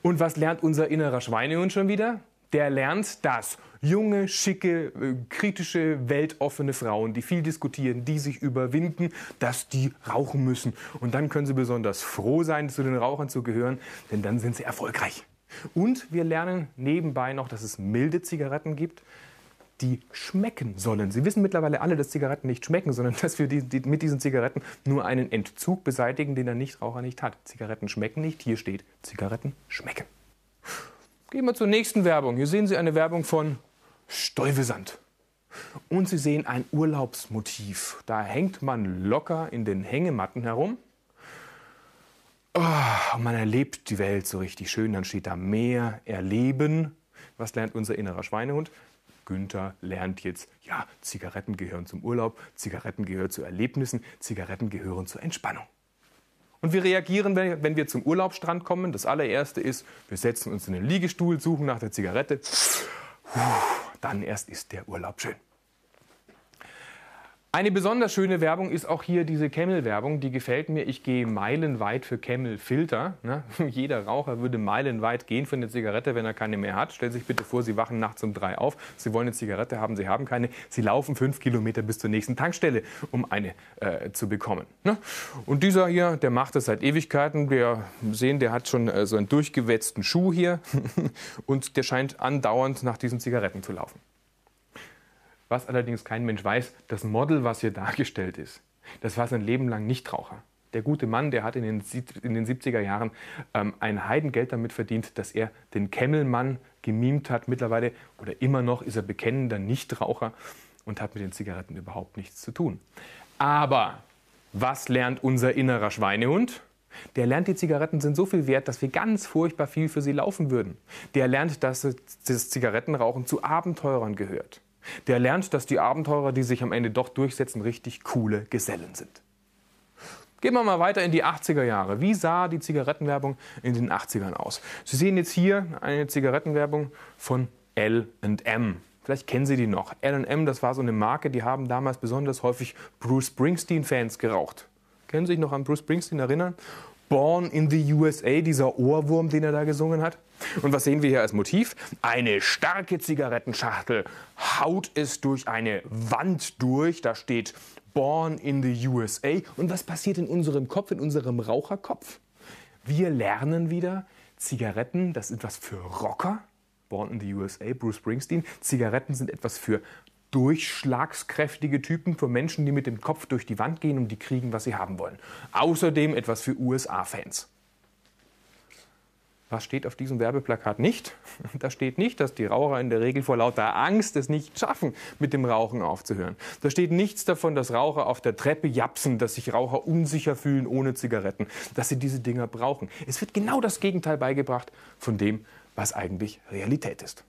Und was lernt unser innerer Schweinehund schon wieder? Der lernt, dass junge, schicke, äh, kritische, weltoffene Frauen, die viel diskutieren, die sich überwinden, dass die rauchen müssen. Und dann können sie besonders froh sein, zu den Rauchern zu gehören, denn dann sind sie erfolgreich. Und wir lernen nebenbei noch, dass es milde Zigaretten gibt, die schmecken sollen. Sie wissen mittlerweile alle, dass Zigaretten nicht schmecken, sondern dass wir die, die, mit diesen Zigaretten nur einen Entzug beseitigen, den der Nichtraucher nicht hat. Zigaretten schmecken nicht. Hier steht, Zigaretten schmecken. Gehen wir zur nächsten Werbung. Hier sehen Sie eine Werbung von Stolvesand. Und Sie sehen ein Urlaubsmotiv. Da hängt man locker in den Hängematten herum. Oh, man erlebt die Welt so richtig schön. Dann steht da mehr erleben. Was lernt unser innerer Schweinehund? Günther lernt jetzt, ja, Zigaretten gehören zum Urlaub, Zigaretten gehören zu Erlebnissen, Zigaretten gehören zur Entspannung. Und wir reagieren, wenn wir zum Urlaubsstrand kommen. Das allererste ist, wir setzen uns in den Liegestuhl, suchen nach der Zigarette. Dann erst ist der Urlaub schön. Eine besonders schöne Werbung ist auch hier diese Camel-Werbung. Die gefällt mir. Ich gehe meilenweit für Camel-Filter. Ne? Jeder Raucher würde meilenweit gehen für eine Zigarette, wenn er keine mehr hat. Stellen Sie sich bitte vor, Sie wachen nachts um drei auf. Sie wollen eine Zigarette haben, Sie haben keine. Sie laufen fünf Kilometer bis zur nächsten Tankstelle, um eine äh, zu bekommen. Ne? Und dieser hier, der macht das seit Ewigkeiten. Wir sehen, der hat schon äh, so einen durchgewetzten Schuh hier. Und der scheint andauernd nach diesen Zigaretten zu laufen. Was allerdings kein Mensch weiß, das Model, was hier dargestellt ist, das war sein Leben lang Nichtraucher. Der gute Mann, der hat in den, in den 70er Jahren ähm, ein Heidengeld damit verdient, dass er den Kemmelmann gemimt hat. Mittlerweile oder immer noch ist er bekennender Nichtraucher und hat mit den Zigaretten überhaupt nichts zu tun. Aber was lernt unser innerer Schweinehund? Der lernt, die Zigaretten sind so viel wert, dass wir ganz furchtbar viel für sie laufen würden. Der lernt, dass das Zigarettenrauchen zu Abenteurern gehört. Der lernt, dass die Abenteurer, die sich am Ende doch durchsetzen, richtig coole Gesellen sind. Gehen wir mal weiter in die 80er Jahre. Wie sah die Zigarettenwerbung in den 80ern aus? Sie sehen jetzt hier eine Zigarettenwerbung von LM. Vielleicht kennen Sie die noch. LM, das war so eine Marke, die haben damals besonders häufig Bruce Springsteen-Fans geraucht. Können Sie sich noch an Bruce Springsteen erinnern? Born in the USA, dieser Ohrwurm, den er da gesungen hat. Und was sehen wir hier als Motiv? Eine starke Zigarettenschachtel haut es durch eine Wand durch. Da steht Born in the USA. Und was passiert in unserem Kopf, in unserem Raucherkopf? Wir lernen wieder, Zigaretten, das ist etwas für Rocker. Born in the USA, Bruce Springsteen. Zigaretten sind etwas für durchschlagskräftige Typen für Menschen, die mit dem Kopf durch die Wand gehen und die kriegen, was sie haben wollen. Außerdem etwas für USA-Fans. Was steht auf diesem Werbeplakat nicht? Da steht nicht, dass die Raucher in der Regel vor lauter Angst es nicht schaffen, mit dem Rauchen aufzuhören. Da steht nichts davon, dass Raucher auf der Treppe japsen, dass sich Raucher unsicher fühlen ohne Zigaretten, dass sie diese Dinger brauchen. Es wird genau das Gegenteil beigebracht von dem, was eigentlich Realität ist.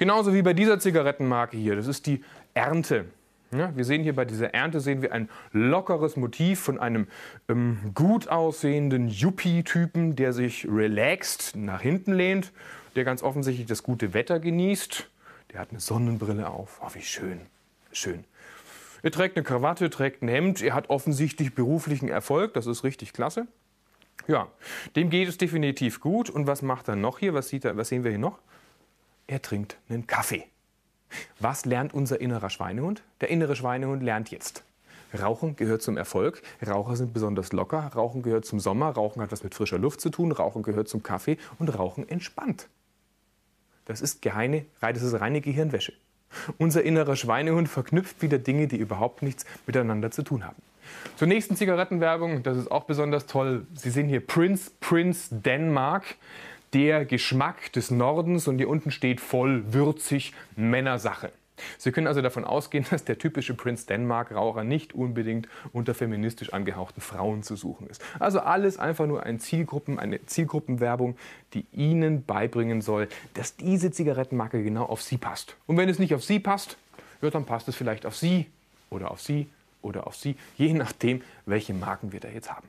Genauso wie bei dieser Zigarettenmarke hier. Das ist die Ernte. Ja, wir sehen hier bei dieser Ernte sehen wir ein lockeres Motiv von einem ähm, gut aussehenden Yuppie-Typen, der sich relaxed nach hinten lehnt, der ganz offensichtlich das gute Wetter genießt. Der hat eine Sonnenbrille auf. Oh, wie schön. Schön. Er trägt eine Krawatte, trägt ein Hemd. Er hat offensichtlich beruflichen Erfolg. Das ist richtig klasse. Ja, dem geht es definitiv gut. Und was macht er noch hier? Was, sieht er, was sehen wir hier noch? er trinkt einen Kaffee. Was lernt unser innerer Schweinehund? Der innere Schweinehund lernt jetzt. Rauchen gehört zum Erfolg. Raucher sind besonders locker. Rauchen gehört zum Sommer. Rauchen hat was mit frischer Luft zu tun. Rauchen gehört zum Kaffee. Und Rauchen entspannt. Das ist, geheime, das ist reine Gehirnwäsche. Unser innerer Schweinehund verknüpft wieder Dinge, die überhaupt nichts miteinander zu tun haben. Zur nächsten Zigarettenwerbung, das ist auch besonders toll. Sie sehen hier Prince, Prince Denmark der Geschmack des Nordens und hier unten steht voll würzig Männersache. Sie können also davon ausgehen, dass der typische Prince Denmark Raucher nicht unbedingt unter feministisch angehauchten Frauen zu suchen ist. Also alles einfach nur ein Zielgruppen, eine Zielgruppenwerbung, die Ihnen beibringen soll, dass diese Zigarettenmarke genau auf Sie passt. Und wenn es nicht auf Sie passt, ja, dann passt es vielleicht auf Sie oder auf Sie oder auf Sie, je nachdem, welche Marken wir da jetzt haben.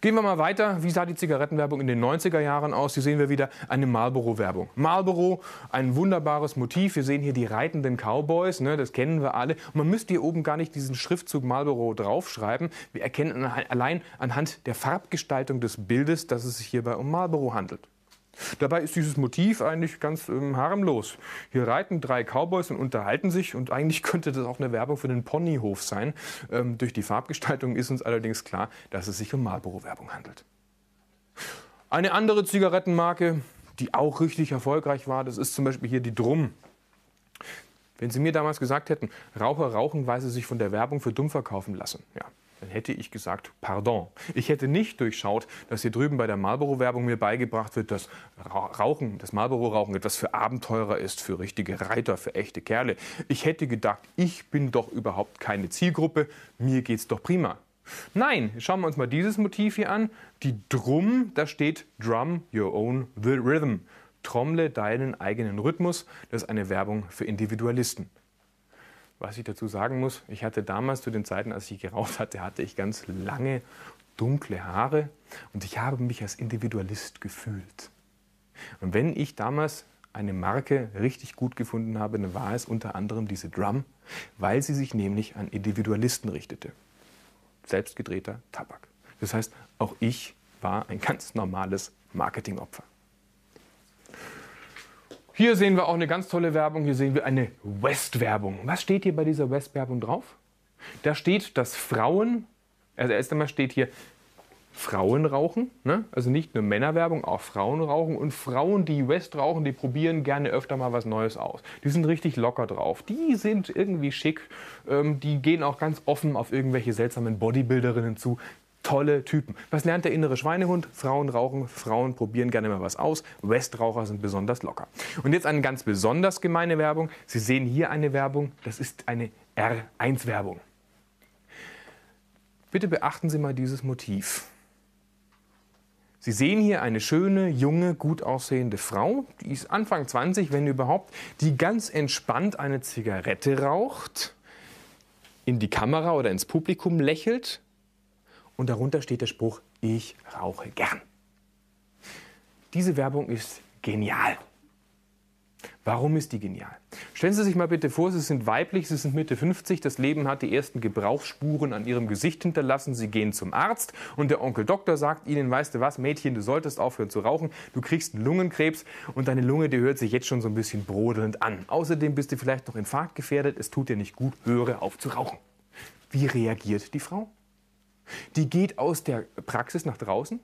Gehen wir mal weiter. Wie sah die Zigarettenwerbung in den 90er Jahren aus? Hier sehen wir wieder eine Marlboro-Werbung. Marlboro, ein wunderbares Motiv. Wir sehen hier die reitenden Cowboys, ne? das kennen wir alle. Und man müsste hier oben gar nicht diesen Schriftzug Marlboro draufschreiben. Wir erkennen allein anhand der Farbgestaltung des Bildes, dass es sich hierbei um Marlboro handelt. Dabei ist dieses Motiv eigentlich ganz ähm, harmlos. Hier reiten drei Cowboys und unterhalten sich und eigentlich könnte das auch eine Werbung für den Ponyhof sein. Ähm, durch die Farbgestaltung ist uns allerdings klar, dass es sich um Marlboro-Werbung handelt. Eine andere Zigarettenmarke, die auch richtig erfolgreich war, das ist zum Beispiel hier die Drum. Wenn Sie mir damals gesagt hätten, Raucher rauchen, weil sie sich von der Werbung für dumm verkaufen lassen. Ja, dann hätte ich gesagt, pardon. Ich hätte nicht durchschaut, dass hier drüben bei der Marlboro-Werbung mir beigebracht wird, dass Rauchen, das Marlboro-Rauchen etwas für Abenteurer ist, für richtige Reiter, für echte Kerle. Ich hätte gedacht, ich bin doch überhaupt keine Zielgruppe, mir geht's doch prima. Nein, schauen wir uns mal dieses Motiv hier an. Die Drum, da steht Drum Your Own The Rhythm. Trommle deinen eigenen Rhythmus. Das ist eine Werbung für Individualisten. Was ich dazu sagen muss, ich hatte damals zu den Zeiten, als ich geraucht hatte, hatte ich ganz lange dunkle Haare und ich habe mich als Individualist gefühlt. Und wenn ich damals eine Marke richtig gut gefunden habe, dann war es unter anderem diese Drum, weil sie sich nämlich an Individualisten richtete. Selbstgedrehter Tabak. Das heißt, auch ich war ein ganz normales Marketingopfer. Hier sehen wir auch eine ganz tolle Werbung. Hier sehen wir eine West-Werbung. Was steht hier bei dieser West-Werbung drauf? Da steht, dass Frauen, also erst einmal steht hier Frauen rauchen, ne? also nicht nur Männerwerbung, auch Frauen rauchen. Und Frauen, die West rauchen, die probieren gerne öfter mal was Neues aus. Die sind richtig locker drauf, die sind irgendwie schick, ähm, die gehen auch ganz offen auf irgendwelche seltsamen Bodybuilderinnen zu tolle Typen. Was lernt der innere Schweinehund? Frauen rauchen, Frauen probieren gerne mal was aus. Westraucher sind besonders locker. Und jetzt eine ganz besonders gemeine Werbung. Sie sehen hier eine Werbung, das ist eine R1-Werbung. Bitte beachten Sie mal dieses Motiv. Sie sehen hier eine schöne, junge, gut aussehende Frau, die ist Anfang 20, wenn überhaupt, die ganz entspannt eine Zigarette raucht, in die Kamera oder ins Publikum lächelt und darunter steht der Spruch, ich rauche gern. Diese Werbung ist genial. Warum ist die genial? Stellen Sie sich mal bitte vor, Sie sind weiblich, Sie sind Mitte 50, das Leben hat die ersten Gebrauchsspuren an Ihrem Gesicht hinterlassen, Sie gehen zum Arzt und der Onkel Doktor sagt Ihnen, weißt du was, Mädchen, du solltest aufhören zu rauchen, du kriegst einen Lungenkrebs und deine Lunge, die hört sich jetzt schon so ein bisschen brodelnd an. Außerdem bist du vielleicht noch infarktgefährdet, es tut dir nicht gut, höre auf zu rauchen. Wie reagiert die Frau? Die geht aus der Praxis nach draußen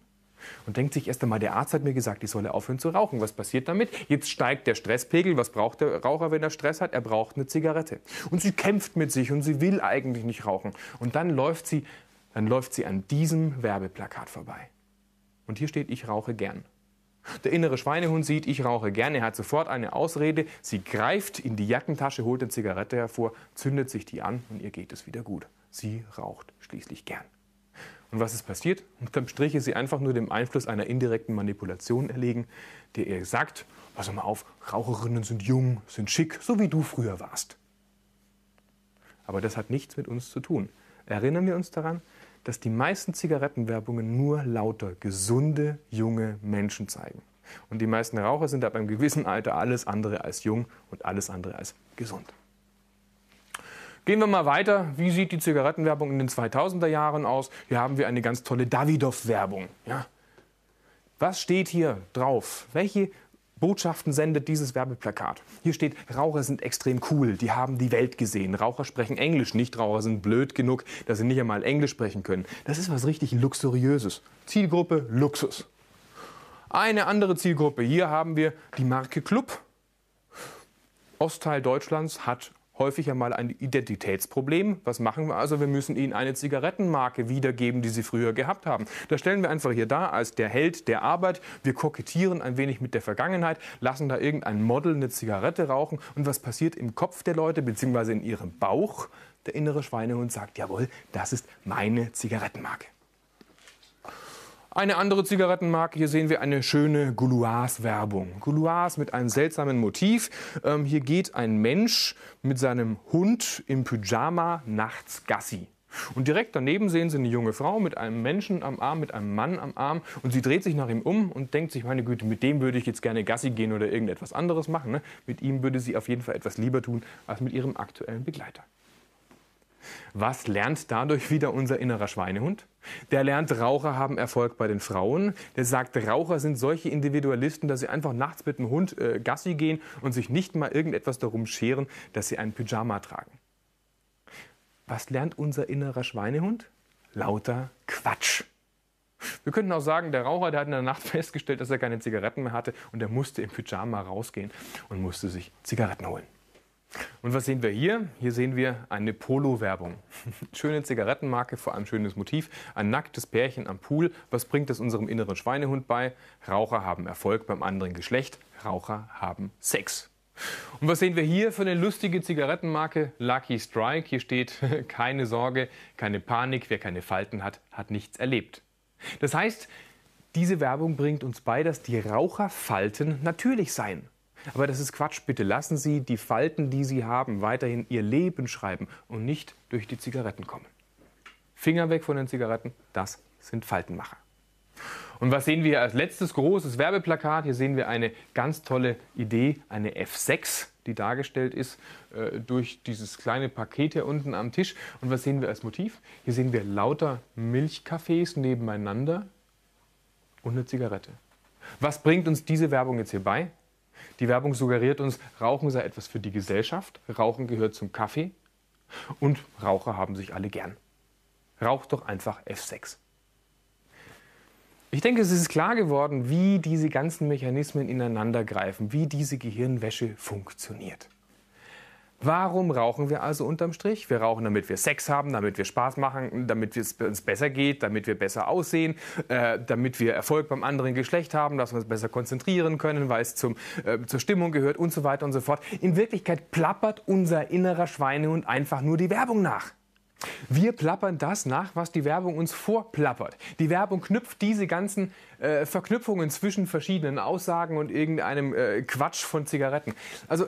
und denkt sich erst einmal, der Arzt hat mir gesagt, ich solle aufhören zu rauchen. Was passiert damit? Jetzt steigt der Stresspegel. Was braucht der Raucher, wenn er Stress hat? Er braucht eine Zigarette. Und sie kämpft mit sich und sie will eigentlich nicht rauchen. Und dann läuft sie, dann läuft sie an diesem Werbeplakat vorbei. Und hier steht, ich rauche gern. Der innere Schweinehund sieht, ich rauche gern. er hat sofort eine Ausrede. Sie greift in die Jackentasche, holt eine Zigarette hervor, zündet sich die an und ihr geht es wieder gut. Sie raucht schließlich gern. Und was ist passiert? Unterm Strich ist sie einfach nur dem Einfluss einer indirekten Manipulation erlegen, die ihr sagt, pass mal auf, Raucherinnen sind jung, sind schick, so wie du früher warst. Aber das hat nichts mit uns zu tun. Erinnern wir uns daran, dass die meisten Zigarettenwerbungen nur lauter gesunde, junge Menschen zeigen. Und die meisten Raucher sind ab einem gewissen Alter alles andere als jung und alles andere als gesund. Gehen wir mal weiter. Wie sieht die Zigarettenwerbung in den 2000er Jahren aus? Hier haben wir eine ganz tolle Davidoff-Werbung. Ja. Was steht hier drauf? Welche Botschaften sendet dieses Werbeplakat. Hier steht, Raucher sind extrem cool, die haben die Welt gesehen. Raucher sprechen Englisch, nicht Raucher sind blöd genug, dass sie nicht einmal Englisch sprechen können. Das ist was richtig Luxuriöses. Zielgruppe Luxus. Eine andere Zielgruppe, hier haben wir die Marke Club. Ostteil Deutschlands hat häufig einmal ein Identitätsproblem. Was machen wir also? Wir müssen ihnen eine Zigarettenmarke wiedergeben, die sie früher gehabt haben. Da stellen wir einfach hier dar als der Held der Arbeit. Wir kokettieren ein wenig mit der Vergangenheit, lassen da irgendein Model eine Zigarette rauchen. Und was passiert im Kopf der Leute, beziehungsweise in ihrem Bauch? Der innere Schweinehund sagt, jawohl, das ist meine Zigarettenmarke. Eine andere Zigarettenmarke, hier sehen wir eine schöne Gouloirs-Werbung. Gouloirs mit einem seltsamen Motiv. Ähm, hier geht ein Mensch mit seinem Hund im Pyjama nachts Gassi. Und direkt daneben sehen Sie eine junge Frau mit einem Menschen am Arm, mit einem Mann am Arm. Und sie dreht sich nach ihm um und denkt sich, meine Güte, mit dem würde ich jetzt gerne Gassi gehen oder irgendetwas anderes machen. Ne? Mit ihm würde sie auf jeden Fall etwas lieber tun als mit ihrem aktuellen Begleiter. Was lernt dadurch wieder unser innerer Schweinehund? Der lernt, Raucher haben Erfolg bei den Frauen. Der sagt, Raucher sind solche Individualisten, dass sie einfach nachts mit dem Hund äh, Gassi gehen und sich nicht mal irgendetwas darum scheren, dass sie einen Pyjama tragen. Was lernt unser innerer Schweinehund? Lauter Quatsch. Wir könnten auch sagen, der Raucher, der hat in der Nacht festgestellt, dass er keine Zigaretten mehr hatte und er musste im Pyjama rausgehen und musste sich Zigaretten holen. Und was sehen wir hier? Hier sehen wir eine Polo-Werbung. Schöne Zigarettenmarke, vor allem schönes Motiv. Ein nacktes Pärchen am Pool. Was bringt das unserem inneren Schweinehund bei? Raucher haben Erfolg beim anderen Geschlecht. Raucher haben Sex. Und was sehen wir hier für eine lustige Zigarettenmarke? Lucky Strike. Hier steht, keine Sorge, keine Panik. Wer keine Falten hat, hat nichts erlebt. Das heißt, diese Werbung bringt uns bei, dass die Raucherfalten natürlich seien. Aber das ist Quatsch. Bitte lassen Sie die Falten, die Sie haben, weiterhin Ihr Leben schreiben und nicht durch die Zigaretten kommen. Finger weg von den Zigaretten, das sind Faltenmacher. Und was sehen wir hier als letztes großes Werbeplakat? Hier sehen wir eine ganz tolle Idee, eine F6, die dargestellt ist äh, durch dieses kleine Paket hier unten am Tisch. Und was sehen wir als Motiv? Hier sehen wir lauter Milchkaffees nebeneinander und eine Zigarette. Was bringt uns diese Werbung jetzt hier bei? Die Werbung suggeriert uns, Rauchen sei etwas für die Gesellschaft, Rauchen gehört zum Kaffee und Raucher haben sich alle gern. Raucht doch einfach F6. Ich denke, es ist klar geworden, wie diese ganzen Mechanismen ineinandergreifen, wie diese Gehirnwäsche funktioniert. Warum rauchen wir also unterm Strich? Wir rauchen, damit wir Sex haben, damit wir Spaß machen, damit es uns besser geht, damit wir besser aussehen, äh, damit wir Erfolg beim anderen Geschlecht haben, dass wir uns besser konzentrieren können, weil es zum, äh, zur Stimmung gehört und so weiter und so fort. In Wirklichkeit plappert unser innerer Schweinehund einfach nur die Werbung nach. Wir plappern das nach, was die Werbung uns vorplappert. Die Werbung knüpft diese ganzen äh, Verknüpfungen zwischen verschiedenen Aussagen und irgendeinem äh, Quatsch von Zigaretten. Also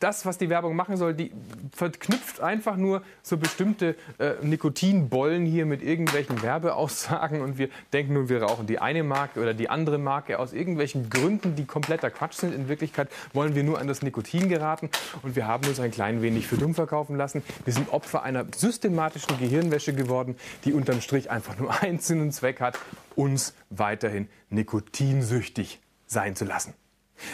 das, was die Werbung machen soll, die verknüpft einfach nur so bestimmte äh, Nikotinbollen hier mit irgendwelchen Werbeaussagen und wir denken nun, wir rauchen die eine Marke oder die andere Marke aus irgendwelchen Gründen, die kompletter Quatsch sind. In Wirklichkeit wollen wir nur an das Nikotin geraten und wir haben uns ein klein wenig für dumm verkaufen lassen. Wir sind Opfer einer systematischen Gehirnwäsche geworden, die unterm Strich einfach nur einen Sinn und Zweck hat, uns weiterhin nikotinsüchtig sein zu lassen.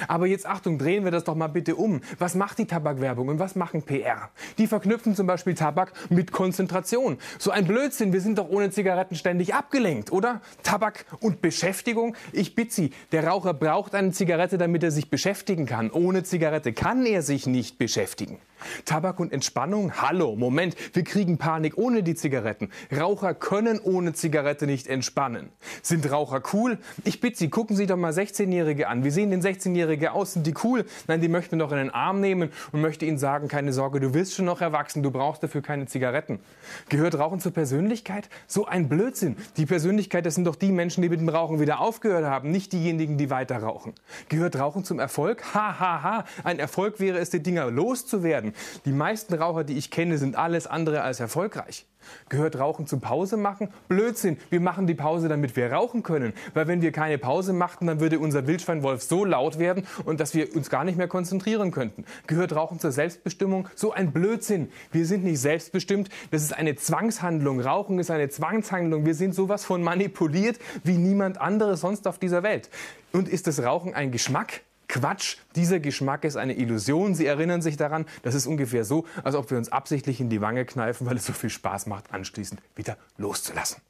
Aber jetzt Achtung, drehen wir das doch mal bitte um. Was macht die Tabakwerbung und was machen PR? Die verknüpfen zum Beispiel Tabak mit Konzentration. So ein Blödsinn, wir sind doch ohne Zigaretten ständig abgelenkt, oder? Tabak und Beschäftigung? Ich bitte Sie, der Raucher braucht eine Zigarette, damit er sich beschäftigen kann. Ohne Zigarette kann er sich nicht beschäftigen. Tabak und Entspannung? Hallo, Moment, wir kriegen Panik ohne die Zigaretten. Raucher können ohne Zigarette nicht entspannen. Sind Raucher cool? Ich bitte Sie, gucken Sie doch mal 16-Jährige an. Wie sehen denn 16-Jährige aus? Sind die cool? Nein, die möchten doch in den Arm nehmen und möchte Ihnen sagen, keine Sorge, du wirst schon noch erwachsen, du brauchst dafür keine Zigaretten. Gehört Rauchen zur Persönlichkeit? So ein Blödsinn. Die Persönlichkeit, das sind doch die Menschen, die mit dem Rauchen wieder aufgehört haben, nicht diejenigen, die weiter rauchen. Gehört Rauchen zum Erfolg? Ha, ha, ha. Ein Erfolg wäre es, die Dinger loszuwerden. Die meisten Raucher, die ich kenne, sind alles andere als erfolgreich. Gehört Rauchen zum Pause machen? Blödsinn. Wir machen die Pause, damit wir rauchen können. Weil wenn wir keine Pause machten, dann würde unser Wildschweinwolf so laut werden und dass wir uns gar nicht mehr konzentrieren könnten. Gehört Rauchen zur Selbstbestimmung? So ein Blödsinn. Wir sind nicht selbstbestimmt. Das ist eine Zwangshandlung. Rauchen ist eine Zwangshandlung. Wir sind sowas von manipuliert wie niemand anderes sonst auf dieser Welt. Und ist das Rauchen ein Geschmack? Quatsch, dieser Geschmack ist eine Illusion. Sie erinnern sich daran, das ist ungefähr so, als ob wir uns absichtlich in die Wange kneifen, weil es so viel Spaß macht, anschließend wieder loszulassen.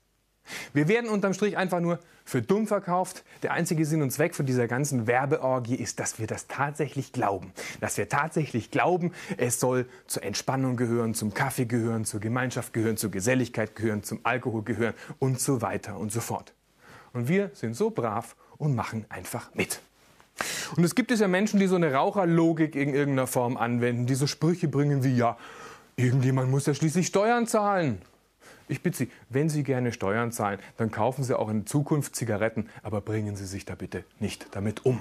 Wir werden unterm Strich einfach nur für dumm verkauft. Der einzige Sinn und Zweck von dieser ganzen Werbeorgie ist, dass wir das tatsächlich glauben. Dass wir tatsächlich glauben, es soll zur Entspannung gehören, zum Kaffee gehören, zur Gemeinschaft gehören, zur Geselligkeit gehören, zum Alkohol gehören und so weiter und so fort. Und wir sind so brav und machen einfach mit. Und es gibt es ja Menschen, die so eine Raucherlogik in irgendeiner Form anwenden, die so Sprüche bringen wie, ja, irgendjemand muss ja schließlich Steuern zahlen. Ich bitte Sie, wenn Sie gerne Steuern zahlen, dann kaufen Sie auch in Zukunft Zigaretten, aber bringen Sie sich da bitte nicht damit um.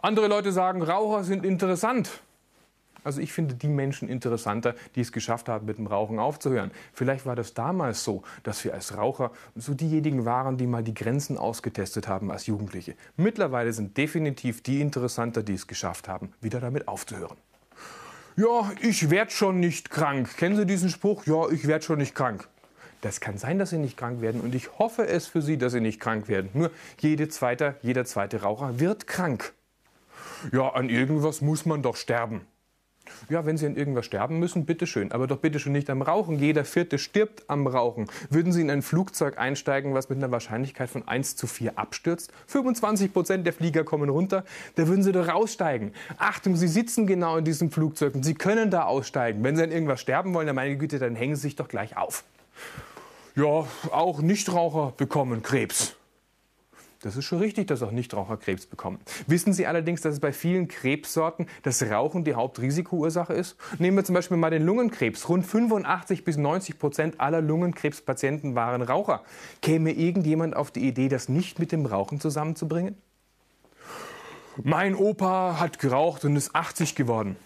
Andere Leute sagen, Raucher sind interessant. Also ich finde die Menschen interessanter, die es geschafft haben, mit dem Rauchen aufzuhören. Vielleicht war das damals so, dass wir als Raucher so diejenigen waren, die mal die Grenzen ausgetestet haben als Jugendliche. Mittlerweile sind definitiv die interessanter, die es geschafft haben, wieder damit aufzuhören. Ja, ich werd schon nicht krank. Kennen Sie diesen Spruch? Ja, ich werd schon nicht krank. Das kann sein, dass Sie nicht krank werden und ich hoffe es für Sie, dass Sie nicht krank werden. Nur jede zweite, jeder zweite Raucher wird krank. Ja, an irgendwas muss man doch sterben. Ja, wenn Sie an irgendwas sterben müssen, bitteschön. Aber doch bitteschön nicht am Rauchen. Jeder Vierte stirbt am Rauchen. Würden Sie in ein Flugzeug einsteigen, was mit einer Wahrscheinlichkeit von 1 zu 4 abstürzt? 25 Prozent der Flieger kommen runter. Da würden Sie doch raussteigen. Achtung, Sie sitzen genau in diesem Flugzeug und Sie können da aussteigen. Wenn Sie an irgendwas sterben wollen, dann meine Güte, dann hängen Sie sich doch gleich auf. Ja, auch Nichtraucher bekommen Krebs. Das ist schon richtig, dass auch Nichtraucher Krebs bekommen. Wissen Sie allerdings, dass es bei vielen Krebssorten das Rauchen die Hauptrisikoursache ist? Nehmen wir zum Beispiel mal den Lungenkrebs. Rund 85 bis 90 Prozent aller Lungenkrebspatienten waren Raucher. Käme irgendjemand auf die Idee, das nicht mit dem Rauchen zusammenzubringen? Mein Opa hat geraucht und ist 80 geworden.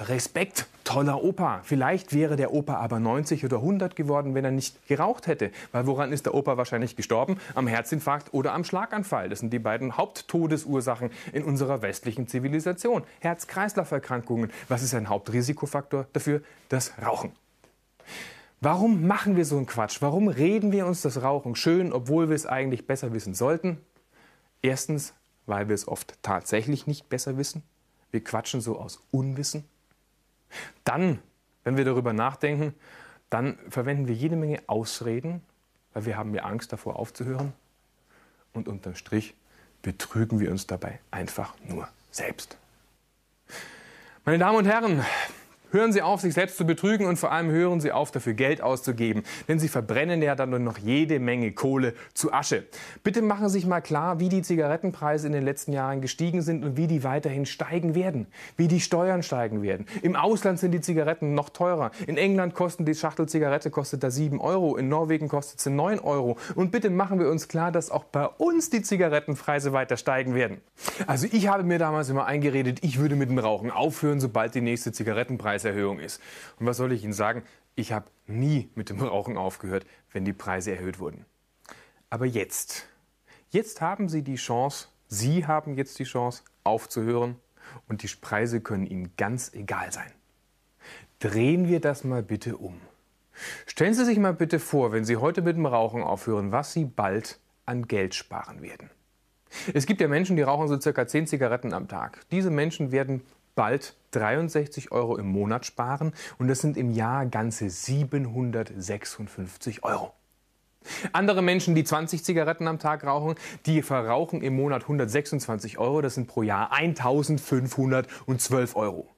Respekt, toller Opa. Vielleicht wäre der Opa aber 90 oder 100 geworden, wenn er nicht geraucht hätte. Weil woran ist der Opa wahrscheinlich gestorben? Am Herzinfarkt oder am Schlaganfall. Das sind die beiden Haupttodesursachen in unserer westlichen Zivilisation. Herz-Kreislauf-Erkrankungen. Was ist ein Hauptrisikofaktor dafür? Das Rauchen. Warum machen wir so einen Quatsch? Warum reden wir uns das Rauchen schön, obwohl wir es eigentlich besser wissen sollten? Erstens, weil wir es oft tatsächlich nicht besser wissen. Wir quatschen so aus Unwissen. Dann, wenn wir darüber nachdenken, dann verwenden wir jede Menge Ausreden, weil wir haben ja Angst davor aufzuhören. Und unterm Strich betrügen wir uns dabei einfach nur selbst. Meine Damen und Herren, Hören Sie auf, sich selbst zu betrügen und vor allem hören Sie auf, dafür Geld auszugeben. Denn Sie verbrennen ja dann nur noch jede Menge Kohle zu Asche. Bitte machen Sie sich mal klar, wie die Zigarettenpreise in den letzten Jahren gestiegen sind und wie die weiterhin steigen werden. Wie die Steuern steigen werden. Im Ausland sind die Zigaretten noch teurer. In England kosten die Schachtel Zigarette kostet da 7 Euro. In Norwegen kostet sie 9 Euro. Und bitte machen wir uns klar, dass auch bei uns die Zigarettenpreise weiter steigen werden. Also ich habe mir damals immer eingeredet, ich würde mit dem Rauchen aufhören, sobald die nächste Zigarettenpreise Preiserhöhung ist. Und was soll ich Ihnen sagen? Ich habe nie mit dem Rauchen aufgehört, wenn die Preise erhöht wurden. Aber jetzt, jetzt haben Sie die Chance, Sie haben jetzt die Chance aufzuhören und die Preise können Ihnen ganz egal sein. Drehen wir das mal bitte um. Stellen Sie sich mal bitte vor, wenn Sie heute mit dem Rauchen aufhören, was Sie bald an Geld sparen werden. Es gibt ja Menschen, die rauchen so circa 10 Zigaretten am Tag. Diese Menschen werden bald 63 Euro im Monat sparen und das sind im Jahr ganze 756 Euro. Andere Menschen, die 20 Zigaretten am Tag rauchen, die verrauchen im Monat 126 Euro, das sind pro Jahr 1512 Euro.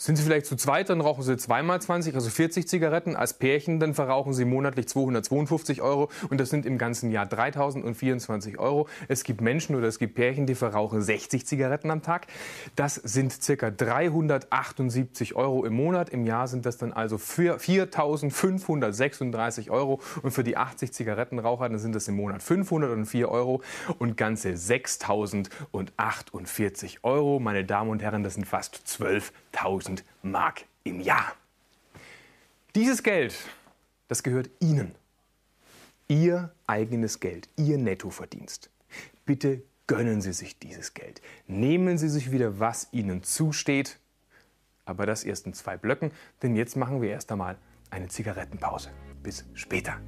Sind Sie vielleicht zu zweit, dann rauchen Sie zweimal 20, also 40 Zigaretten. Als Pärchen, dann verrauchen Sie monatlich 252 Euro und das sind im ganzen Jahr 3024 Euro. Es gibt Menschen oder es gibt Pärchen, die verrauchen 60 Zigaretten am Tag. Das sind circa 378 Euro im Monat. Im Jahr sind das dann also 4536 Euro und für die 80 Zigarettenraucher, dann sind das im Monat 504 Euro und ganze 6048 Euro. Meine Damen und Herren, das sind fast 12.000. 5000 Mark im Jahr. Dieses Geld, das gehört Ihnen. Ihr eigenes Geld, Ihr Nettoverdienst. Bitte gönnen Sie sich dieses Geld. Nehmen Sie sich wieder, was Ihnen zusteht. Aber das erst in zwei Blöcken, denn jetzt machen wir erst einmal eine Zigarettenpause. Bis später.